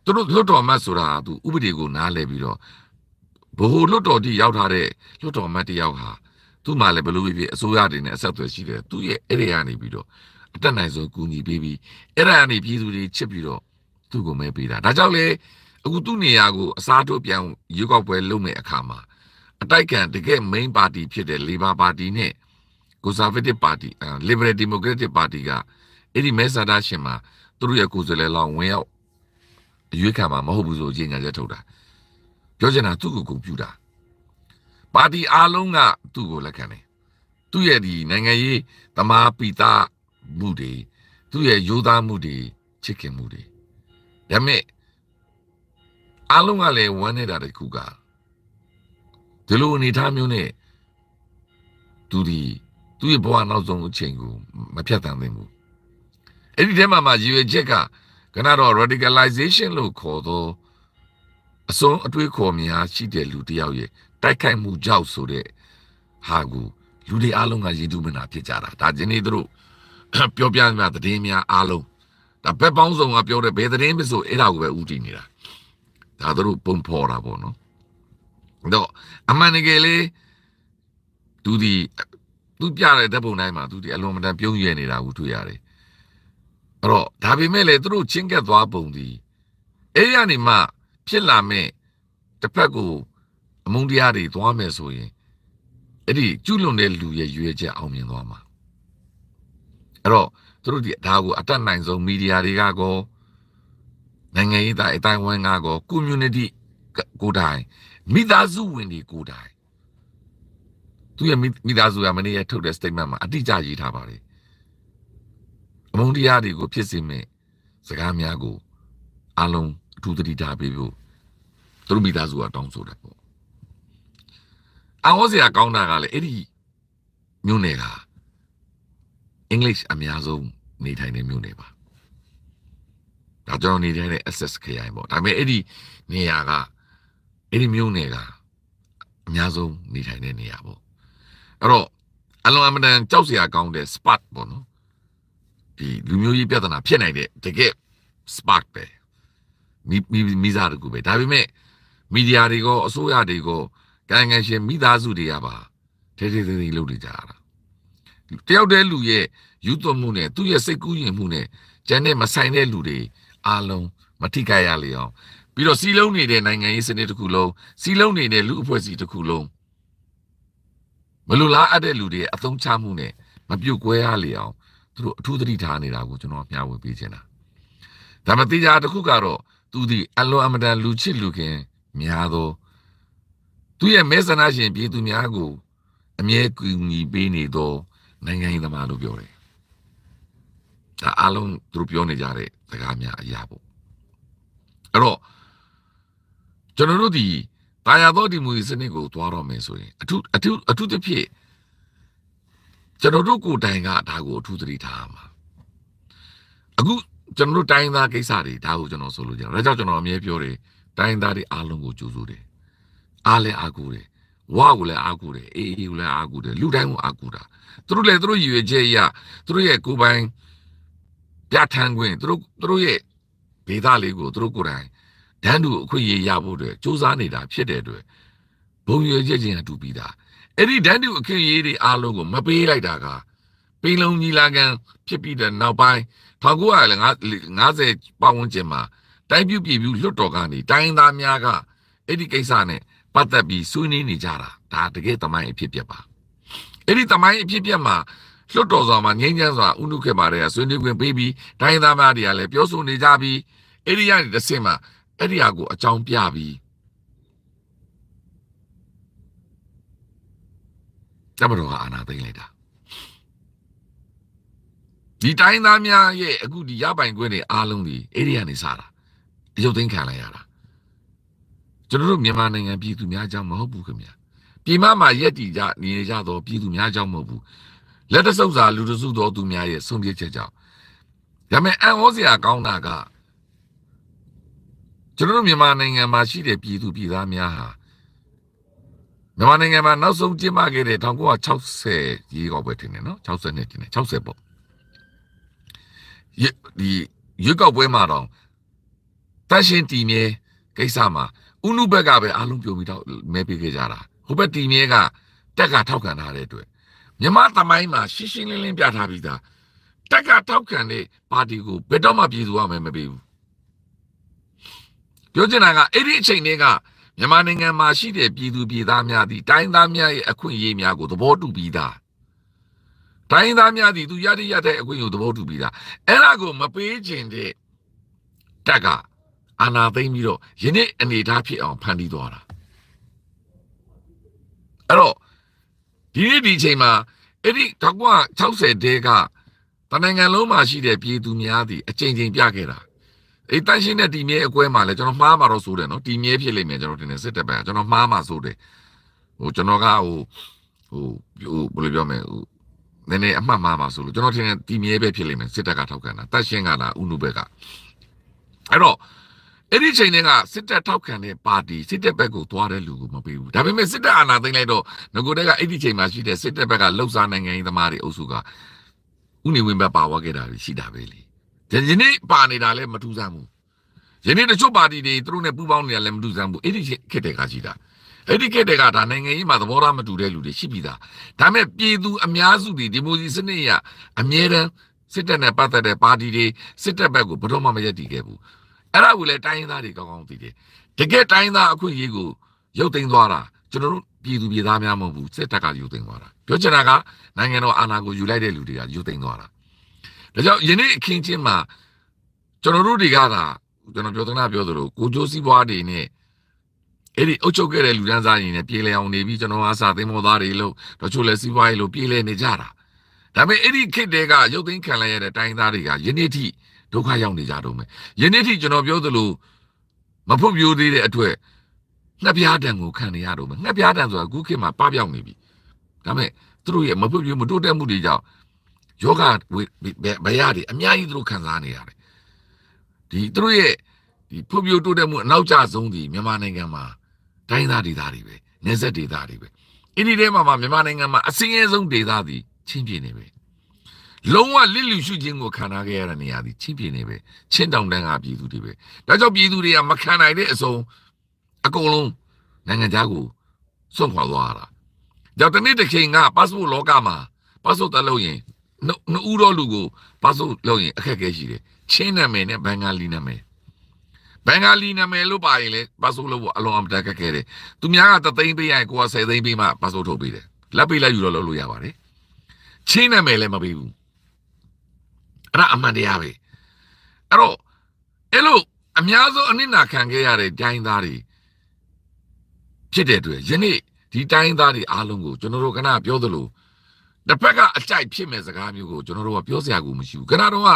သူတို့လွတ်တော်မတ်ဆိုတာသူဥပဒေကို နားလည်ပြီးတော့ဘ ਹੁ လွတ်တော်တိရောက်ထားတဲ့လွတ်တော်မတ်တယောက်ဟာသူ့မှာလည်းဘလို့ဖြစ်ဖြစ်အစိုးရတွေနဲ့အဆက်အသွယ်ရှိတယ်သူ့ရဲ့အဲ့ဒီကနေပြီးတော့အတက်နိုင်ဆုံးကူညီပေးပြီးအဲ့ဒါကနေပြည်သူတွေချစ်ပြီးတော့သူ့ကိုမဲပေးတာဒါကြောင့်လေအခုသူ့နေရာကိုအစားထိုးပြန်ရွေးကောက်ပွဲလုပ်မဲ့အခါမှာအတိုက်ခံတကယ် main party ဖြစ်တဲ့ Labor Party နဲ့ Conservative Party Liberal Democratic Party ကအဲ့ဒီမဲဆန္ဒရှင်မှာသူတို့ရဲ့ကိုယ်စားလှယ်လောင်းဝင်ရောက်ရွေးခံမှာမဟုတ်ဘူးဆိုအကြေညာချက်ထုတ်တာပြောချင်တာသူ့ကိုကုန်ပြူတာပါတီအားလုံးကသူ့ကိုလက်ခံတယ်သူ့ရဲ့ဒီနိုင်ငံရေးတမာပီတာမှုတွေသူ့ရဲ့ရိုးသားမှုတွေချစ်ခင်မှုတွေဒါပေမဲ့အလုံးကလည်းဝမ်းနေတာတခုကဒီလိုအနေထားမျိုးနဲ့သူဒီသူ့ရဲ့ဘဝနောက်ဆုံးအချိန်ကိုမဖြတ်တမ်းသိဘူးအဲ့ဒီထဲမှာမှရည်ရွယ်ချက်ကကနတော့ radicalization လို့ခေါ်သောအစွန်အတွေးခေါ်များရှိတဲ့လူတယောက်ရဲ့တိုက်ခိုက်မှုကြောက်ဆိုတဲ့ဟာကိုလူတွေအလုံးကရည်သူမနာဖြစ်ကြတာဒါကျင်းနေသူတို့ပြောပြမှာသတင်းများအားလုံးဒါဘက်ပေါင်းစုံကပြောတဲ့ဘယ်သတင်းမဆိုအဲ့ဒါကိုပဲဥတည်နေတာဒါတို့ပုံဖော်တာပေါ့နော်တော့အမှန်တကယ်လေးသူဒီသူပြတဲ့ဓာတ်ပုံတိုင်းမှာသူဒီအလွန်မတန်ပြုံးရနေတာကိုတွေ့ရတယ်အဲ့တော့ဒါပေမဲ့လေသူတို့ချင်းကက်သွားပုံဒီအဲ့ရနေမှ ဖြစ်လာမဲ့တစ်ဖက်ကိုအမုန်းတရားတွေသွားမယ်ဆိုရင်အဲ့ဒီကျွလွန်တဲ့လူရဲ့ရွေးချက်အောင်မြင်သွားမှာအဲ့တော့သူတို့ဒီဒါကိုအတက်နိုင်ဆုံးမီဒီယာတွေကကောနိုင်ငံရေးသားအတိုင်းဝန်းကကော community ကိုတိုင်မိသားစုဝင်တွေကိုတိုင်သူရဲ့မိသားစုကမနေ့ရထုတ်တဲ့ statement မှာအတိအကျရေးထားပါတယ်အမုန်းတရားတွေကို ဖြစ်စေမဲ့စကားများကိုအလုံးအထူးသတိထားပေးဖို့သူတို့မိသားစုကတောင်းဆိုတယ်ပေါ့အဟောစရာကောင်းတာကလည်းအဲ့ဒီညွန့်နေတာအင်္ဂလိပ်အများဆုံးနေထိုင်တဲ့မြို့နယ်ပါ။ဒါကြောင့်နေထိုင်တဲ့ access ခရိုင်ပေါ့။ဒါပေမဲ့အဲ့ဒီနေရာကအဲ့ဒီမြို့နယ်ကအများဆုံးနေထိုင်တဲ့နေရာပေါ့။အဲ့တော့အလွန်အမတန်ကြောက်စရာကောင်းတဲ့ spot ပေါ့နော်။ဒီလူမျိုးကြီးပြဿနာဖြစ်နိုင်တဲ့တကယ် spot ပဲ။မိမိမိစားတကူပဲ။ဒါပေမဲ့မီဒီယာတွေကအစိုးရတွေကကံကံရှင်မိသားစုတွေကပါထဲထဲသေးသေးလုပ်နေကြတာတယောက်တည်းလူရဲ့ယူသွမှုနဲ့သူ့ရဲ့စိတ်ကူးယဉ်မှုနဲ့ကျန်တဲ့မဆိုင်တဲ့လူတွေအားလုံးမထိခိုက်ရလေအောင်ပြီးတော့စီလုံးနေတဲ့နိုင်ငံရေးစနစ်တစ်ခုလုံးစီလုံးနေတဲ့လူအဖွဲ့အစည်းတစ်ခုလုံးမလူလားအပ်တဲ့လူတွေအသုံးချမှုနဲ့မပြုတ်ကွဲရလေအောင်သူတို့အထူးသတိထားနေတာကိုကျွန်တော်မျှဝေပေးချင်တာဒါမှတရားတစ်ခုကတော့သူဒီအလွန်အမတန်လူချစ်လူခင် များသောသူရဲ့မဲဆန္ဒရှင် ပြည်သူများကို အမြဲကူညီပေးနေသောနိုင်ငံရေးသမားလို့ပြောတယ်ဒါအားလုံးသူတို့ပြောနေကြတဲ့စကားများအရာပေါ့အဲ့တော့ကျွန်တော်တို့ဒီတာယာတော်ဒီမူစနစ်ကိုသွားတော့မယ်ဆိုရင်အထုအထုအထုတစ်ဖြစ်ကျွန်တော်တို့ကိုယ်တိုင်ကဒါကိုအထုသတိထားရမှာအခုကျွန်တော်တို့တိုင်းသားကိစ္စတွေဒါကိုကျွန်တော်ဆိုလို့ကြတယ်ဒါကြောင့်ကျွန်တော်အမြဲပြောတယ်တိုင်းသားတွေအားလုံးကိုကြိုးစိုးတယ်အားလည်းအားကိုးတယ်ဝါကိုလည်းအားကိုးတယ်အေအေကိုလည်းအားကိုးတယ်လူတိုင်းကိုအားကိုးတာသူတို့လည်းသူတို့ရည်ရွယ်ချက်အရသူတို့ရဲ့ကိုယ်ပိုင်ပြဋ္ဌာန်းခွင့်သူတို့သူတို့ရဲ့ဒေသလေးကိုသူတို့ကိုယ်တိုင်ဒန်းတူအခွင့်အရေးရဖို့အတွက်စူးစမ်းနေတာဖြစ်တဲ့အတွက်ဘုံရွယ်ချက်ချင်းအတူပြီးတာအဲ့ဒီဒန်းတူအခွင့်အရေးတွေအားလုံးကိုမပေးလိုက်တာကပင်လုံကြီးလာကန်ဖြစ်ပြီးတဲ့နောက်ပိုင်း1950ပတ်ဝန်းကျင်မှာတိုင်းပြည်ပြည်ပြုလွတ်တော်ကနေတိုင်းသားများကအဲ့ဒီကိစ္စနဲ့ပတ်သက်ပြီးဆွေးနွေးနေကြတာဒါတကယ်တမိုင်းအဖြစ်ပြက်ပါအဲ့ဒီတမိုင်းအဖြစ်ပြက်မှာလွတ်တော်စွာမှာငြိမ်းချမ်းစွာဥနုခေမာတွေကဆွေးနွေးခွင့်ပေးပြီးတိုင်းသားများတွေကလည်းပြောဆိုနေကြပြီးအဲ့ဒီရတဲ့ဆင့်မှာအဲ့ဒီဟာကိုအကြောင်းပြပြီးတမတော်ကအာဏာသိမ်းလိုက်တာဒီတိုင်းသားများရဲ့အခုဒီရပိုင်ခွင့်တွေအားလုံးဒီအဲ့ဒီကနေစတာရုပ်သိမ်းခံလိုက်ရတာကျွန်တော်တို့မြန်မာနိုင်ငံပြည်သူများကြောင့်မဟုတ်ဘူးခင်ဗျာပြည်မမှာရက်တီကြနေကြသောပြည်သူများကြောင့်မဟုတ်ဘူးလက်တဆုပ်စာလူတစုသောသူများရဲ့ဆုံးဖြတ်ချက်ကြောင့်ဒါပေမဲ့အံ့ဩစရာကောင်းတာကကျွန်တော်တို့မြန်မာနိုင်ငံမှာရှိတဲ့ပြည်သူပြည်သားများဟာမြန်မာနိုင်ငံမှာနောက်ဆုံးကျင်းပခဲ့တဲ့1960ရေကောက်ပွဲတင်တယ်နော်60နှစ်တင်တယ်60ပေါ့ဒီရွေးကောက်ပွဲမှာတော့တန်ရှင်တီမြဲကိစ္စမှာဥနုဘက်ကပဲအားလုံးပြုံပြီးတော့မဲပေးခဲ့ကြတာဟိုဘက်တီမြဲကတက်ကထောက်ခံထားတဲ့အတွက်မြမသမိုင်းမှာရှင်းရှင်းလင်းလင်းပြထားပြီးသားတက်ကထောက်ခံတဲ့ပါတီကိုဘယ်တော့မှပြည်သူကမဲမပေးဘူးပြောချင်တာကအဲ့ဒီအချိန်တွေကမြန်မာနိုင်ငံမှာရှိတဲ့ပြည်သူပြည်သားများသည့်တိုင်းသားများရဲ့အခွင့်အရေးများကိုသဘောတူပြီးသားတိုင်းသားများသည့်သူရတဲ့ရတဲ့အခွင့်အရေးကိုသဘောတူပြီးသားအဲ့ဒါကိုမပေးခြင်းတဲ့တက်ကအာဏာသိမ်းပြီးတော့ယနေ့အနေထားဖြစ်အောင်ဖန်တီးသွားတာအဲ့တော့ဒီနေ့ဒီချိန်မှာအဲ့ဒီ1960တဲကတနိုင်ငံလုံးမှာရှိတဲ့ပြည်သူများသည်အချိန်ချင်းပြခဲ့တာအဲ့တန်ရှင်းတဲ့တီမြဲအကွဲမှာလဲကျွန်တော်မှားမှာတော့ဆိုတယ်နော်တီမြဲဖြစ်လိမ့်မယ်ကျွန်တော်တင်နေစစ်တပ်ပဲကျွန်တော်မှားမှာဆိုတယ်ဟိုကျွန်တော်ကဟိုဟိုဘယ်လိုပြောမလဲဟိုနည်းနည်းအမှတ်မှားမှာဆိုလို့ကျွန်တော်ထင်တယ်တီမြဲပဲဖြစ်လိမ့်မယ်စစ်တပ်ကထောက်ခံတာတတ်ရှင်းကလားဥနုဘက်ကအဲ့တော့အဲ့ဒီချိန်တည်းကစစ်တပ်ထောက်ခံတဲ့ပါတီစစ်တပ်ဘက်ကိုသွားတဲ့လူကိုမပေးဘူးဒါပေမဲ့စစ်တပ်အာဏာသိမ်းလိုက်တော့ငကိုတဲ့ကအဲ့ဒီချိန်မှာရှိတဲ့စစ်တပ်ဘက်ကလှုပ်ရှားနိုင်ငံရေးသမားတွေအုပ်စုကဥနေဝင်ဘက်ပါဝါခဲ့တာရှိတာပဲလေဒီနေ့ပါနေတာလည်းမထူးဆန်းဘူးယနေ့တချို့ပါတီတွေသူတို့နဲ့ပူးပေါင်းနေတာလည်းမထူးဆန်းဘူးအဲ့ဒီခက်တဲ့ကကြီးတာအဲ့ဒီခက်တဲ့ကဒါနိုင်ငံရေးမှာသဘောထားမတူတဲ့လူတွေရှိပြီးသားဒါပေမဲ့ပြည်သူအများစုတွေဒီမိုကရေစီစနစ်ရအမြဲတမ်းစစ်တပ်နဲ့ပတ်သက်တဲ့ပါတီတွေစစ်တပ်ဘက်ကိုဘယ်တော့မှမရက်တည်ခဲ့ဘူးအဲ့ဒါကိုလည်းတိုင်းရင်းသားတွေကောင်းကောင်းသိတယ်တကယ်တိုင်းရင်းသားအခွင့်အရေးကိုရုပ်သိမ်းသွားတာကျွန်တော်တို့ပြည်သူပြည်သားများမဟုတ်ဘူးစစ်တပ်ကယူသိမ်းသွားတာပြောချင်တာကနိုင်ငံတော်အာဏာကိုယူလိုက်တဲ့လူတွေကယူသိမ်းသွားတာဒါကြောင့်ယနေ့အခင်းချင်းမှာကျွန်တော်တို့တွေကသာကျွန်တော်ပြောသနာပြောသလိုကိုကျိုးစည်းပွားတွေနဲ့အဲ့ဒီအုပ်ချုပ်ခဲ့တဲ့လူဒန်းစားရင်လည်းပြေလည်အောင်နေပြီးကျွန်တော်အားစာသင်းမောသားတွေလို့တချို့လည်းစီးပွားရေးလို့ပြေလည်နေကြတာဒါပေမဲ့အဲ့ဒီခေတ်တွေကရုပ်သိမ်းခံလိုက်ရတဲ့တိုင်းသားတွေကယနေ့ထိဒုက္ခရောက်နေကြတော့မယ်ယနေ့ထိကျွန်တော်ပြောသလိုမဖွံ့ဖြိုးသေးတဲ့အတွက်ငှက်ပြားတန်ကိုခံနေရတော့မယ်ငှက်ပြားတန်ဆိုတာခုခေတ်မှာပပျောက်နေပြီဒါမဲ့သူတို့ရဲ့မဖွံ့ဖြိုးမှုတိုးတက်မှုတွေကြောင့်ယောဂဘယတွေအများကြီးသူတို့ခံစားနေရတယ်ဒီသူတို့ရဲ့ဒီဖွံ့ဖြိုးတိုးတက်မှုအနောက်ကျဆုံးဒီမြန်မာနိုင်ငံမှာတိုင်းသားဒေသတွေပဲနေဆက်ဒေသတွေပဲအင်းဒီထဲမှာမြန်မာနိုင်ငံမှာအစင်းရဲဆုံးဒေသသည်ချင်းပြည်နယ်ပဲလုံးဝလစ်လူရှုခြင်းကိုခံစားခဲ့ရတဲ့နေရာသည်ချင်းပြင်းနေပဲချင်းတောင်တန်းကပြည်သူတွေပဲဒါကြောင့်ပြည်သူတွေကမခံနိုင်တဲ့အဆုံးအကုန်လုံးနိုင်ငံသားကိုစွန့်ခွာသွားရတာကြောင့်တနေ့တစ်ချိန်ကပတ်စပို့လောကမှာပတ်စပို့တက်လို့ရင်နှူးတော့လူကိုပတ်စပို့လုပ်ရင်အခက်အခဲရှိတယ်ချင်းနာမည်နဲ့ဘင်္ဂလီနာမည်ဘင်္ဂလီနာမည်လို့ပါရင်လေပတ်စပို့လို့အလုံးအမတန်ခက်ခဲတယ်သူများကသသိန်းပေးရင်ကိုက10သိန်းပေးမှပတ်စပို့ထုတ်ပေးတယ်လက်ပေးလိုက်ယူတော့လုပ်လို့ရပါတယ်ချင်းနာမည်လည်းမပေးဘူးအဲ့ဒါအမှန်တရားပဲအဲ့တော့အဲ့လိုအများဆုံးအနစ်နာခံခဲ့ရတဲ့တိုင်းသားတွေဖြစ်တဲ့အတွက်ယနေ့ဒီတိုင်းသားတွေအားလုံးကိုကျွန်တော်တို့ကနပြောသလိုတစ်ဖက်ကအကြိုက်ဖြစ်မဲ့စကားမျိုးကိုကျွန်တော်တို့ကပြောစရာကိုမရှိဘူးကနတော့က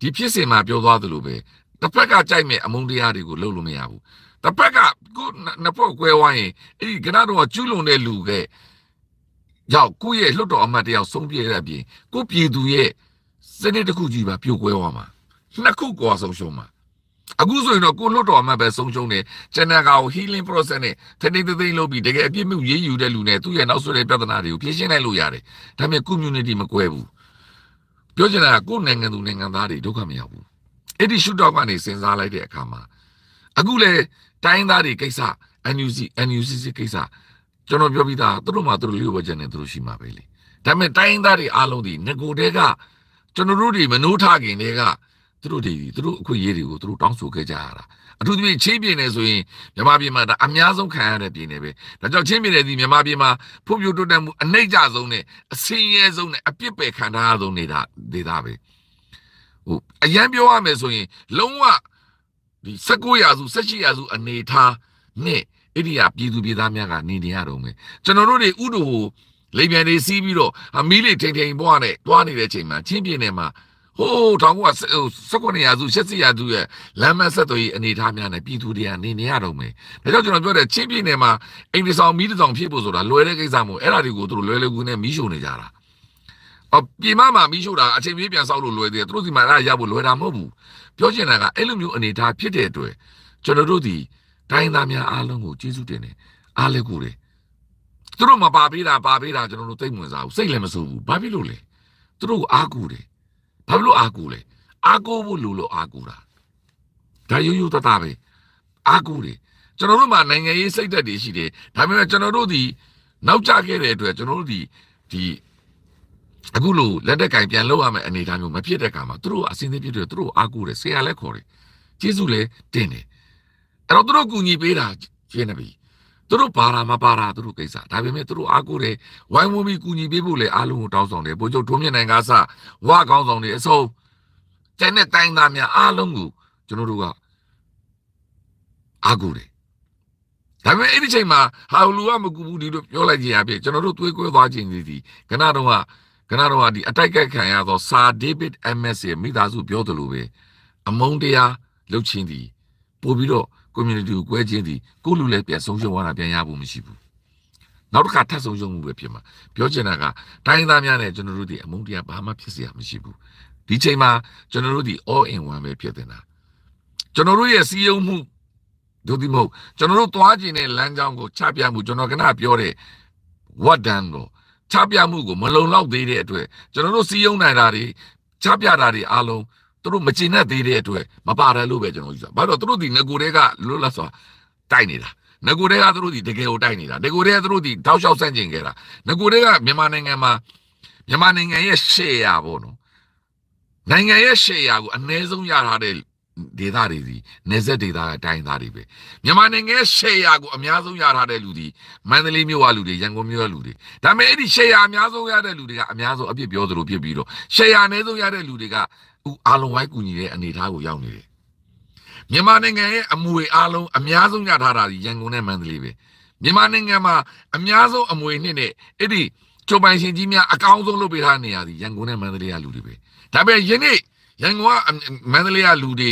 ဒီဖြစ်စဉ်မှာပြောသွားသလိုပဲတစ်ဖက်ကကြိုက်မဲ့အမုန်းတရားတွေကိုလုပ်လို့မရဘူးတစ်ဖက်ကကိုနှစ်ဖို့ကွဲဝိုင်းရင်အဲ့ဒီကနတော့ကျူးလွန်တဲ့လူကရောက်ကိုယ့်ရဲ့လွှတ်တော်အမတ်တယောက်ဆုံးပြေတဲ့အပြင်ကိုပြည်သူရဲ့စနစ်တစ်ခုကြီးပါပြုတ်ကွဲသွားမှာနှစ်ခုကွာဆုံးရှုံးမှာအခုဆိုရင်တော့ကိုလွတ်တော်အမှတ်ပဲဆုံးရှုံးတယ်ကျန်တဲ့ကောင် healing process နဲ့တနေ့တစ်သိန်းလုပ်ပြီးတကယ်အပြစ်မှုရေးယူတဲ့လူနဲ့သူ့ရဲ့နောက်ဆုံးတဲ့ပြဿနာတွေကိုဖြေရှင်းနိုင်လို့ရတယ်ဒါပေမဲ့ community မကွဲဘူးပြောချင်တာကကိုနိုင်ငံသူနိုင်ငံသားတွေဒုက္ခမရောက်ဘူးအဲ့ဒီ shoot down ကနေစဉ်းစားလိုက်တဲ့အခါမှာအခုလေတိုင်းသားတွေကိစ္စ NUC NUCC ကိစ္စကျွန်တော်ပြောပြီးသားသူတို့မှသူတို့လေးကိုပဲကျန်နေသူတို့ရှိမှာပဲလေဒါပေမဲ့တိုင်းသားတွေအားလုံးဒီငကိုတဲကကျွန်တော်တို့တွေမနှိုးထခင်တွေကသူတို့တွေသူတို့အခွင့်အရေးတွေကိုသူတို့တောင်းဆိုခဲ့ကြရတာအထူးသဖြင့်ချင်းပြည်နယ်ဆိုရင်မြန်မာပြည်မှာဒါအများဆုံးခံရတဲ့ပြည်နယ်ပဲဒါကြောင့်ချင်းပြည်နယ်ဒီမြန်မာပြည်မှာဖွံ့ဖြိုးတိုးတက်မှုအနှိမ့်ကျဆုံးနဲ့အဆင်းရဲဆုံးနဲ့အပြစ်ပယ်ခံထားရဆုံးနေတာဒေသပဲဟိုအရန်ပြောရမယ်ဆိုရင်လုံးဝဒီ19ရာစု18ရာစု အနေထားနဲ့အဲ့ဒီဟာပြည်သူပြည်သားများကနေနေရတော့မယ်ကျွန်တော်တို့တွေဥဒိုဟိုလေပြန်နေစီးပြီးတော့အမီးလေးထိန်ထိန်ပွားနဲ့တွားနေတဲ့ချိန်မှာချင်းပြင်းနယ်မှာဟိုးတောင်က19ရာစု70ရာစုရဲ့လမ်းမဆက်သွေးအနေထားများနဲ့ပြည်သူတွေကနေနေရတော့မယ်။ဒါကြောင့်ကျွန်တော်ပြောတဲ့ချင်းပြင်းနယ်မှာအိမ်တဆောင်မီးတဆောင်ဖြစ်ဖို့ဆိုတာလွယ်တဲ့ကိစ္စမို့အဲ့ဒါတွေကိုသူတို့လွယ်လွယ်ကူနဲ့မီးရှို့နေကြတာ။အော်ပြည်မမှာမီးရှို့တာအချိန်ပြေးပြန်ဆောက်လို့လွယ်သေးတယ်။သူတို့စီမှာရဖို့လွယ်တာမဟုတ်ဘူး။ပြောချင်တာကအဲ့လိုမျိုးအနေထားဖြစ်တဲ့အတွက်ကျွန်တော်တို့ဒီတိုင်းသားများအားလုံးကိုကျေးဇူးတင်တယ်။အားလည်းကိုတယ်သူတို့မပါပေးတာပါပေးတာကျွန်တော်တို့သိမ့်ဝင်စားဘူးစိတ်လည်းမစိုးဘူးဘာဖြစ်လို့လဲသူတို့အားကိုးတယ်ဘာဖြစ်လို့အားကိုးလဲအားကိုးဖို့လိုလို့အားကိုးတာဒါရိုးရိုးသားသားပဲအားကိုးတယ်ကျွန်တော်တို့မှာနိုင်ငံရေးစိတ်ဓာတ်တွေရှိတယ်ဒါပေမဲ့ကျွန်တော်တို့ဒီနောက်ကျခဲ့တဲ့အတွက်ကျွန်တော်တို့ဒီဒီအခုလိုလက်တက်ကင်ပြန်လောက်ရမယ်အနေအထားမျိုးမဖြစ်တဲ့အခါမှာသူတို့အစင်းသိဖြစ်တယ်သူတို့အားကိုးတယ်ဆရာလည်းခေါ်တယ်ကျေးဇူးလည်းတင်တယ်အဲ့တော့သူတို့ကူညီပေးတာရှင်းနေပြီသူတို့ပါတာမပါတာသူတို့ကိစ္စဒါပေမဲ့သူတို့အားကိုးတယ်ဝိုင်းဝန်းပြီးကူညီပေးဖို့လည်းအားလုံးကိုတောင်းဆောင်တယ်ဘိုးချုပ်ထွန်းမြင့်နိုင်ကစဝါကောင်းဆောင်တွေအစုံကျန်တဲ့တိုင်းသားများအားလုံးကိုကျွန်တော်တို့ကအားကိုးတယ်ဒါပေမဲ့အဲ့ဒီချိန်မှာဟာလူကမကူဘူးဒီလိုပြောလိုက်ကြရပြီကျွန်တော်တို့သွေးကွဲသွားခြင်းဒီဒီခဏတော့ကခဏတော့ကဒီအတိုက်ကြက်ခံရသောစာဒေးဗစ်အမ်မက်စ်ရဲ့မိသားစုပြောတယ်လို့ပဲအမုန်းတရားလှုပ်ချင်းဒီပို့ပြီးတော့ community ကိုကွဲခြင်းသည်ကိုလူလည်းပြန်ဆုံးရှုံးသွားတာပြန်ရဖို့မရှိဘူးနောက်တစ်ခါထပ်ဆုံးရှုံးမှုပဲဖြစ်မှာပြောချင်တာကတိုင်းသားများနဲ့ကျွန်တော်တို့ဒီအမုန်းတရားဘာမှဖြစ်စရာမရှိဘူးဒီချိန်မှာကျွန်တော်တို့ဒီ all in one ပဲဖြစ်တင်တာကျွန်တော်တို့ရဲ့စီယုံမှုတို့ဒီမဟုတ်ကျွန်တော်တို့သွားကျင်တဲ့လမ်းကြောင်းကိုချပြမှုကျွန်တော်ကနပြောတဲ့ what done တော့ချပြမှုကိုမလုံလောက်သေးတဲ့အတွက်ကျွန်တော်တို့စီယုံနိုင်တာတွေချပြတာတွေအားလုံးသူတို့မကျင်တတ်သေးတဲ့အတွက်မပါတယ်လို့ပဲကျွန်တော်ယူဆဘာလို့သူတို့ဒီငကိုတွေကလွတ်လပ်စွာတိုက်နေတာငကိုတွေကသူတို့ဒီတကယ်ကိုတိုက်နေတာငကိုတွေကသူတို့ဒီတောက်လျှောက်ဆန့်ကျင်ခဲ့တာငကိုတွေကမြန်မာနိုင်ငံမှာမြန်မာနိုင်ငံရဲ့ရှေ့ရပေါ့နော်နိုင်ငံရဲ့ရှေ့ရကိုအ ਨੇ ဆုံးရထားတဲ့ဒေသတွေစီနေဆက်ဒေသကတိုင်းသားတွေပဲမြန်မာနိုင်ငံရှယ်ယာကိုအများဆုံးရထားတဲ့လူတွေမန္တလေးမြို့ကလူတွေရန်ကုန်မြို့ကလူတွေဒါပေမဲ့အဲ့ဒီရှယ်ယာအများဆုံးရတဲ့လူတွေကအများဆုံးအပြစ်ပြောသလိုဖြစ်ပြီးတော့ရှယ်ယာအနည်းဆုံးရတဲ့လူတွေကအားလုံးဝိုင်းကူညီတဲ့အနေအထားကိုရောက်နေတယ်မြန်မာနိုင်ငံရဲ့အမွေအားလုံးအများဆုံးရထားတာရန်ကုန်နဲ့မန္တလေးပဲမြန်မာနိုင်ငံမှာအများဆုံးအမွေနှစ်နဲ့အဲ့ဒီကျိုးပိုင်ရှင်ကြီးများအကောင်းဆုံးလုပ်ပေးထားနေရသည်ရန်ကုန်နဲ့မန္တလေးကလူတွေပဲဒါပေမဲ့ယနေ့ရန်ကုန်ကမန္တလေးကလူတွေ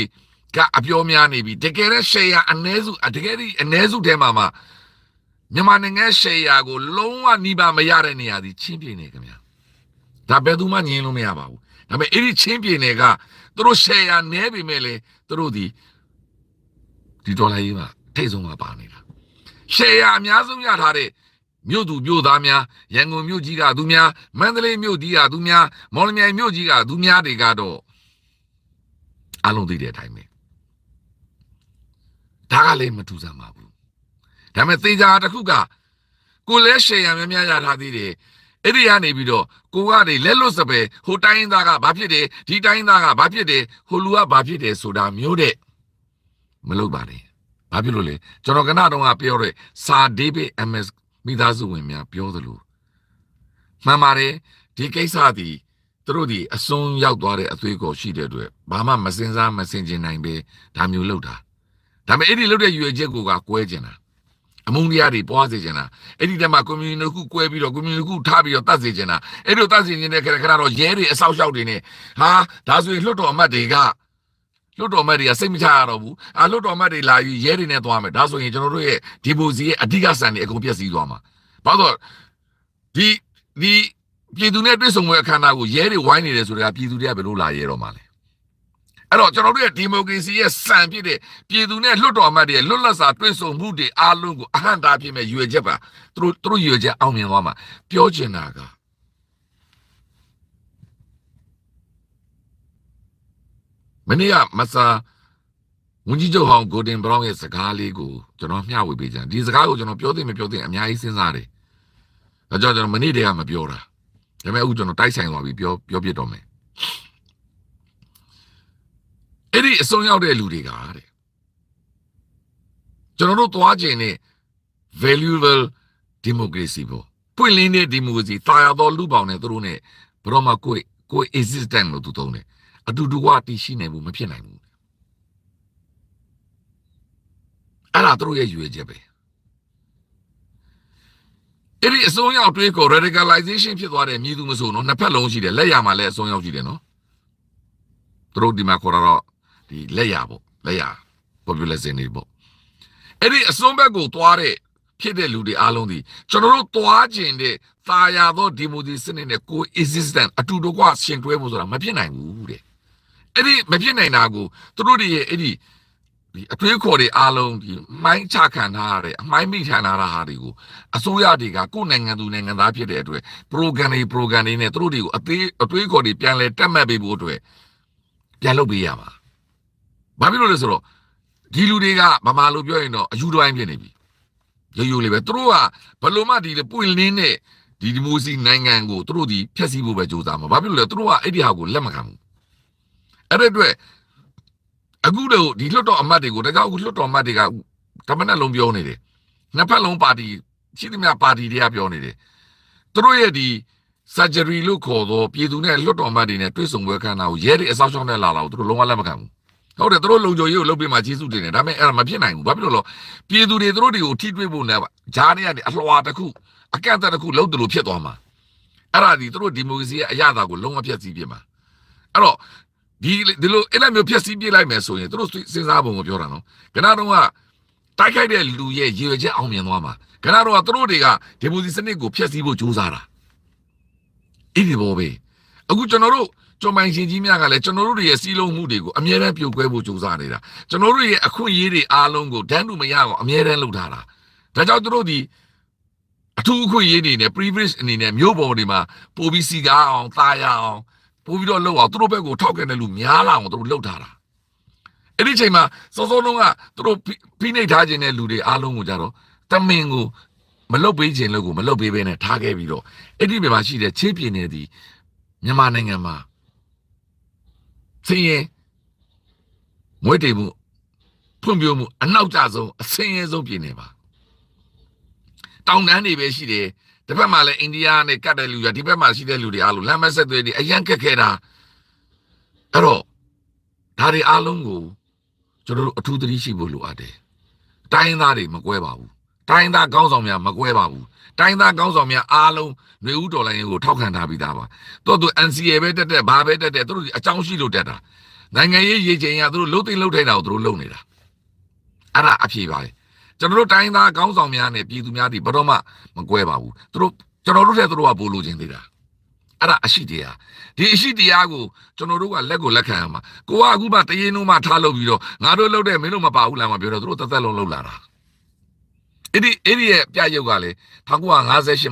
ကအပြောများနေပြီတကယ်တဲ့ share အ ਨੇ စုတကယ်ဒီအ ਨੇ စုထဲမှာမှာမြန်မာနိုင်ငံ share ကိုလုံးဝနှိပါမရတဲ့နေရာသည်ချင်းပြင်းနေခင်ဗျာဒါဘယ်သူမှငြင်းလို့မရပါဘူးဒါပေမဲ့အဲ့ဒီချင်းပြည်နယ်ကသူတို့ရှယ်ယာနည်းပေမဲ့လေသူတို့ဒီဒီဒေါ်လာရေးမှာထိတ်ဆုံးမှာပါနေတာရှယ်ယာအများဆုံးရထားတဲ့မြို့သူမြို့သားများရန်ကုန်မြို့ကြီးကသူများမန္တလေးမြို့ကြီးကသူများမော်လမြိုင်မြို့ကြီးကသူများတွေကတော့အလုံးသိတဲ့အတိုင်းပဲဒါကလည်းမထူဆန်းပါဘူးဒါပေမဲ့သေချာတစ်ခုကကိုလဲရှယ်ယာများများရထားသေးတယ်အဲ့ဒီကနေပြီးတော့ကိုကနေလက်လွတ်စပယ်ဟိုတိုင်းသားကဘာဖြစ်တယ်ဒီတိုင်းသားကဘာဖြစ်တယ်ဟိုလူကဘာဖြစ်တယ်ဆိုတာမျိုးတဲ့မလုပ်ပါနဲ့ဘာဖြစ်လို့လဲကျွန်တော်ကနတော့ကပြောရဲစာဒေးဗစ် MS မိသားစုဝင်များပြောသလိုမှန်ပါတယ်ဒီကိစ္စသည်သူတို့ဒီအစွန်းရောက်သွားတဲ့အသွေးကိုရှိတဲ့အတွက်ဘာမှမစင်စားမစင်ကျင်နိုင်ပဲဒါမျိုးလုပ်တာဒါပေမဲ့အဲ့ဒီလုပ်တဲ့ရွေချက်ကိုကကွဲကျင်တာအမုန်းတရားတွေပွားစေချင်တာအဲ့ဒီတည်းမှာ community တစ်ခု꿰ပြီးတော့ community တစ်ခုထားပြီးတော့တတ်စေချင်တာအဲ့လိုတတ်စေချင်တဲ့ခါခါတော့ရဲတွေအဆောက်ရှောက်တွေနဲ့ဟာဒါဆိုရင်လွှတ်တော်အမတ်တွေကလွှတ်တော်မတ်တွေကစိတ်မချရတော့ဘူးအာလွှတ်တော်မတ်တွေလာယူရဲတွေနဲ့သွားမယ်ဒါဆိုရင်ကျွန်တော်တို့ရဲ့ဒီပိုစီရဲ့အဓိကဆန်တွေအကုန်ပြည့်စည်သွားမှာဘာလို့ဒီဒီပြည်သူနဲ့တွေ့ဆုံပွဲအခမ်းအနားကိုရဲတွေဝိုင်းနေတယ်ဆိုတော့ပြည်သူတွေကဘယ်လိုလာရဲတော့မှာလဲအဲ့တော့ကျွန်တော်တို့ရဲ့ဒီမိုကရေစီရဲ့စံဖြစ်တဲ့ပြည်သူနဲ့လွတ်တော်အမတ်တွေရဲ့လွတ်လပ်စွာတွဲဆုံမှုတွေအားလုံးကိုအဟံတာဖြစ်မဲ့ရွေချက်ပါသူတို့သူတို့ရွေချက်အောင်မြင်သွားမှာပြောချင်တာကမနေ့ကမဆာဝန်ကြီးချုပ်ဟောင်းဂိုဒင်ဘရောင်းရဲ့စကားလေးကိုကျွန်တော်မျှဝေပေးကြတယ်ဒီစကားကိုကျွန်တော်ပြောသိမပြောသိအများကြီးစဉ်းစားတယ်ဒါကြောင့်ကျွန်တော်မနေ့တည်းကမပြောတာဒါပေမဲ့အခုကျွန်တော်တိုက်ဆိုင်သွားပြီပြောပြောပြတော့မယ်အဲ့ဒီအဆုံးရောက်တဲ့လူတွေကတဲ့ကျွန်တော်တို့သွားခြင်းနဲ့ valuable democracy ပေါ့ပွင့်လင်းတဲ့ democracy တာယာတော်လူပေါင်းနဲ့သူတို့နဲ့ဘရောမှာကိုယ်ကိုယ် existence လို့သူသုံးတယ်အတူတူကတည်ရှိနိုင်ဘူးမဖြစ်နိုင်ဘူးအဲ့ဒါသူတို့ရဲ့ရွေချက်ပဲအဲ့ဒီအဆုံးရောက်တွေးကို radicalization ဖြစ်သွားတဲ့မြည်သူမဆိုနော်နှစ်ဖက်လုံးရှိတယ်လက်ရမှာလည်းအဆုံးရောက်ရှိတယ်နော်သူတို့ဒီမှာခေါ်တော့ဒီလက်ရပေါ့လက်ရ population တွေပေါ့အဲ့ဒီအစွန်းဘက်ကိုသွားတဲ့ဖြစ်တဲ့လူတွေအားလုံးဒီကျွန်တော်တို့သွားကျင်တဲ့သာယာသောဒီမိုဒီစနစ်နဲ့ coexistence အတူတကွရှင်တွဲဖို့ဆိုတာမဖြစ်နိုင်ဘူးတဲ့အဲ့ဒီမဖြစ်နိုင်တာကိုသူတို့တွေရဲ့အဲ့ဒီဒီအတွေးခေါ်တွေအားလုံးဒီမိုင်းချခံထားရတဲ့အမိုင်းမိခံထားတာဟာတွေကိုအစိုးရတွေကကိုယ်နိုင်ငံသူနိုင်ငံသားဖြစ်တဲ့အတွက် program တွေ program တွေနဲ့သူတို့တွေကိုအသေးအတွေးခေါ်တွေပြန်လဲတက်မှတ်ပေးဖို့အတွက်ပြန်လုပ်ပေးရမှာဘာဖြစ်လို့လဲဆိုတော့ဒီလူတွေကမမာလို့ပြောရင်တော့အယူတိုင်းဖြစ်နေပြီရိုးရိုးလေးပဲသူတို့ကဘလို့မှဒီပွင့်လင်းတဲ့ဒီဒီမိုစီနိုင်ငံကိုသူတို့ဒီဖျက်ဆီးဖို့ပဲကြိုးစားမှာဘာဖြစ်လို့လဲသူတို့ကအဲ့ဒီဟာကိုလက်မခံဘူးအဲ့ဒီအတွက်အခုတော့ဒီလွတ်တော်အမတ်တွေကိုတခြားအခုလွတ်တော်အမတ်တွေကတမန်လုံးပြောနေတယ်နှစ်ဖက်လုံးပါတီရှိသမျှပါတီတွေကပြောနေတယ်သူတို့ရဲ့ဒီ surgery လို့ခေါ်သောပြည်သူနဲ့လွတ်တော်အမတ်တွေနဲ့တွေ့ဆုံပွဲခန်းတာကိုရဲတွေအဆောက်အအုံနဲ့လာလာကိုသူတို့လုံးဝလက်မခံဘူးဟုတ်တယ်သူတို့လုံခြုံရေးကိုလုပ်ပေးမှကျေးဇူးတင်တယ်ဒါပေမဲ့အဲ့ဒါမဖြစ်နိုင်ဘူးဘာဖြစ်လို့လဲပြည်သူတွေသူတို့တွေကိုထိတွေ့ဖို့နဲ့ဈာနဲ့ကနေအလှော်တစ်ခုအကန့်အသတ်တစ်ခုလုပ်တယ်လို့ဖြစ်သွားမှာအဲ့ဒါဒီသူတို့ဒီမိုကရေစီရဲ့အရသာကိုလုံးဝဖျက်ဆီးပြမှာအဲ့တော့ဒီဒီလိုအဲ့လိုမျိုးဖျက်ဆီးပြလိုက်မယ်ဆိုရင်သူတို့စဉ်းစားပုံကိုပြောတာနော်ခဏတုန်းကတိုက်ခိုက်တဲ့လူရဲ့ရေရွယ်ချက်အောင်မြင်သွားမှာခဏတုန်းကသူတို့တွေကဒီမိုကရေစီစနစ်ကိုဖျက်ဆီးဖို့ကြိုးစားတာအဲ့ဒီဘောပဲအခုကျွန်တော်တို့ကျွန်ပိုင်ရှင်ကြီးများကလည်းကျွန်တော်တို့တွေရဲ့စီးလုံးမှုတွေကိုအမြဲတမ်းပြုတ်ကွဲဖို့ကြိုးစားနေတာကျွန်တော်တို့ရဲ့အခွင့်အရေးတွေအားလုံးကိုတန်းတူမရအောင်အမြဲတမ်းလုပ်ထားတာဒါကြောင့်တို့ဒီအထူးအခွင့်အရေးတွေနဲ့ privilege အနေနဲ့မြို့ပေါ်တွေမှာပို့ပြီးစီကားအောင် သားရအောင်ပို့ပြီးတော့လုပ်အောင်တို့ဘက်ကိုထောက်ခံတဲ့လူများလာအောင်တို့လုပ်ထားတာအဲ့ဒီချိန်မှာစောစောလုံးကတို့ဖိနှိပ်ထားခြင်းတဲ့လူတွေအားလုံးကိုကြတော့တမင်ကိုမလုတ်ပေးခြင်းလို့ကိုမလုတ်ပေးဘဲနဲ့ထားခဲ့ပြီးတော့အဲ့ဒီမြန်မာရှိတဲ့ချင်းပြည်နယ်ဒီမြန်မာနိုင်ငံမှာဆင်းရဲမွေးတေမှုဖွံ့ဖြိုးမှုအနောက်ကျဆုံးအဆင်းရဲဆုံးပြည်နယ်ပါတောင်တန်းတွေပဲရှိတယ်ဒီဘက်မှာလည်းအိန္ဒိယနဲ့ကတ်တဲ့လူတွေဒီဘက်မှာရှိတဲ့လူတွေအားလုံးလမ်းမဆက်သွေးတွေအရန်ခက်ခဲတာအဲ့တော့ဒါတွေအားလုံးကို ကျွန်တော်တို့အထူးသတိရှိဖို့လိုအပ်တယ်တိုင်းသားတွေမကွဲပါဘူးတိုင်းသားကောင်းဆောင်များမကွဲပါဘူးတိုင်းသားကောင်းဆောင်များအားလုံးနေဦးတော်လိုင်းကိုထောက်ခံထားပြီးသားပါတော်သူ NCA ပဲတက်တက်ဘာပဲတက်တက်သူတို့အကြောင်းရှိလို့တက်တာနိုင်ငံရေးရေချိန်ရသူတို့လှုပ်သိမ့်လှုပ်ထိုင်တာကိုသူတို့လုပ်နေတာအဲ့ဒါအဖြေပါလေကျွန်တော်တို့တိုင်းသားကောင်းဆောင်များနဲ့ပြည်သူများဒီဘယ်တော့မှမကွဲပါဘူးသူတို့ကျွန်တော်တို့လည်းသူတို့ကပို့လို့ခြင်းသေးတာအဲ့ဒါအရှိတရားဒီအရှိတရားကိုကျွန်တော်တို့ကလက်ကိုလက်ခံရမှာကိုကအခုမှတရင်တို့မှထားလုပ်ပြီးတော့ငါတို့လုပ်တဲ့မင်းတို့မပါဘူးလားမပြောတော့သူတို့တသက်လုံးလုပ်လာတာအဲ့ဒီအဲ့ဒီရဲ့ပြရုပ်ကလေ1958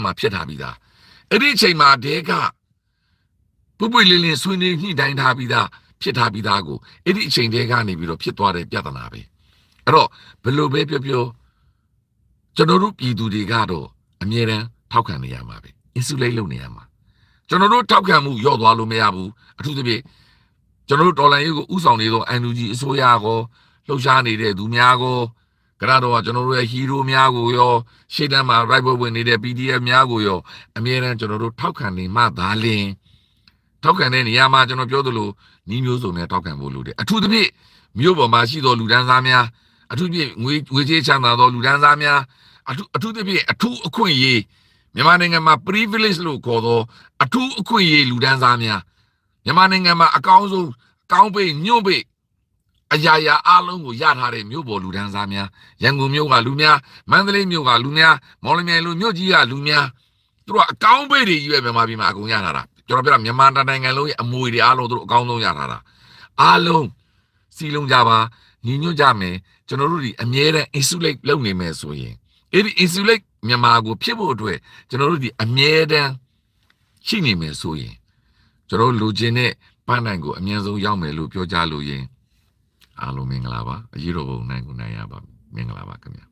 မှာ ဖြစ်ထားပြီးသားအဲ့ဒီအချိန်မှာဒဲကပွပွလင်းလင်းဆွေးနွေးညှိနှိုင်းထားပြီးသားဖြစ်ထားပြီးသားကိုအဲ့ဒီအချိန်တည်းကနေပြီးတော့ဖြစ်သွားတဲ့ပြဿနာပဲအဲ့တော့ဘယ်လိုပဲပြောပြောကျွန်တော်တို့ပြည်သူတွေကတော့အမြဲတမ်းထောက်ခံနေရမှာပဲ insulate လုပ်နေရမှာကျွန်တော်တို့ထောက်ခံမှုယော့သွားလို့မရဘူးအထူးသဖြင့်ကျွန်တော်တို့တော်လန်ရေးကိုဥဆောင်နေသော NUG အစိုးရကောလှုပ်ရှားနေတဲ့သူများကောကရတော်ကကျွန်တော်တို့ရဲ့ဟီးရိုးများကိုရောရှေ့တန်းမှာ right ဘွယ်ဝင်နေတဲ့ PDF များကိုရောအမြဲတမ်းကျွန်တော်တို့ထောက်ခံနေမှသာလျှင်ထောက်ခံတဲ့နေရာမှာကျွန်တော်ပြောသလိုနှီးမျိုးစုံနဲ့ထောက်ခံဖို့လိုတယ်အထူးသဖြင့်မြို့ပေါ်မှာရှိသောလူဒန်းစားများအထူးဖြင့်ငွေငွေကြေးချမ်းသာသောလူဒန်းစားများအထူးအထူးသဖြင့်အထူးအခွင့်အရေးမြန်မာနိုင်ငံမှာ privilege လို့ခေါ်သောအထူးအခွင့်အရေးလူဒန်းစားများမြန်မာနိုင်ငံမှာအကောင်းဆုံးကောင်းပိတ်ညွန့်ပိတ်အရာရာအလုံးကိုရထားတဲ့မြို့ပေါ်လူဒန်းစားများရန်ကုန်မြို့ကလူများမန္တလေးမြို့ကလူများမော်လမြိုင်လိုမြို့ကြီးကလူများသူတို့ကအကောင်းပေတွေကြီးပဲမြန်မာပြည်မှာအကုန်ရထားတာကျွန်တော်ပြောတာမြန်မာနိုင်ငံလုံးရဲ့အမွေတွေအားလုံးသူတို့အကောင်းဆုံးရထားတာအားလုံးစီလုံးကြပါညီညွတ်ကြမယ်ကျွန်တော်တို့ဒီအမြဲတမ်း insulate လုပ်နေမယ်ဆိုရင်အဲ့ဒီ insulate မြန်မာကိုဖြစ်ဖို့အတွက်ကျွန်တော်တို့ဒီအမြဲတမ်းရှိနေမယ်ဆိုရင်ကျွန်တော်လိုချင်တဲ့ပန်းနိုင်ကိုအမြန်ဆုံးရောက်မယ်လို့ပြောကြလို့ရင်အားလုံးမင်္ဂလာပါအရေးတော်ပုံနိုင်ကိုနိုင်ရပါမင်္ဂလာပါခင်ဗျာ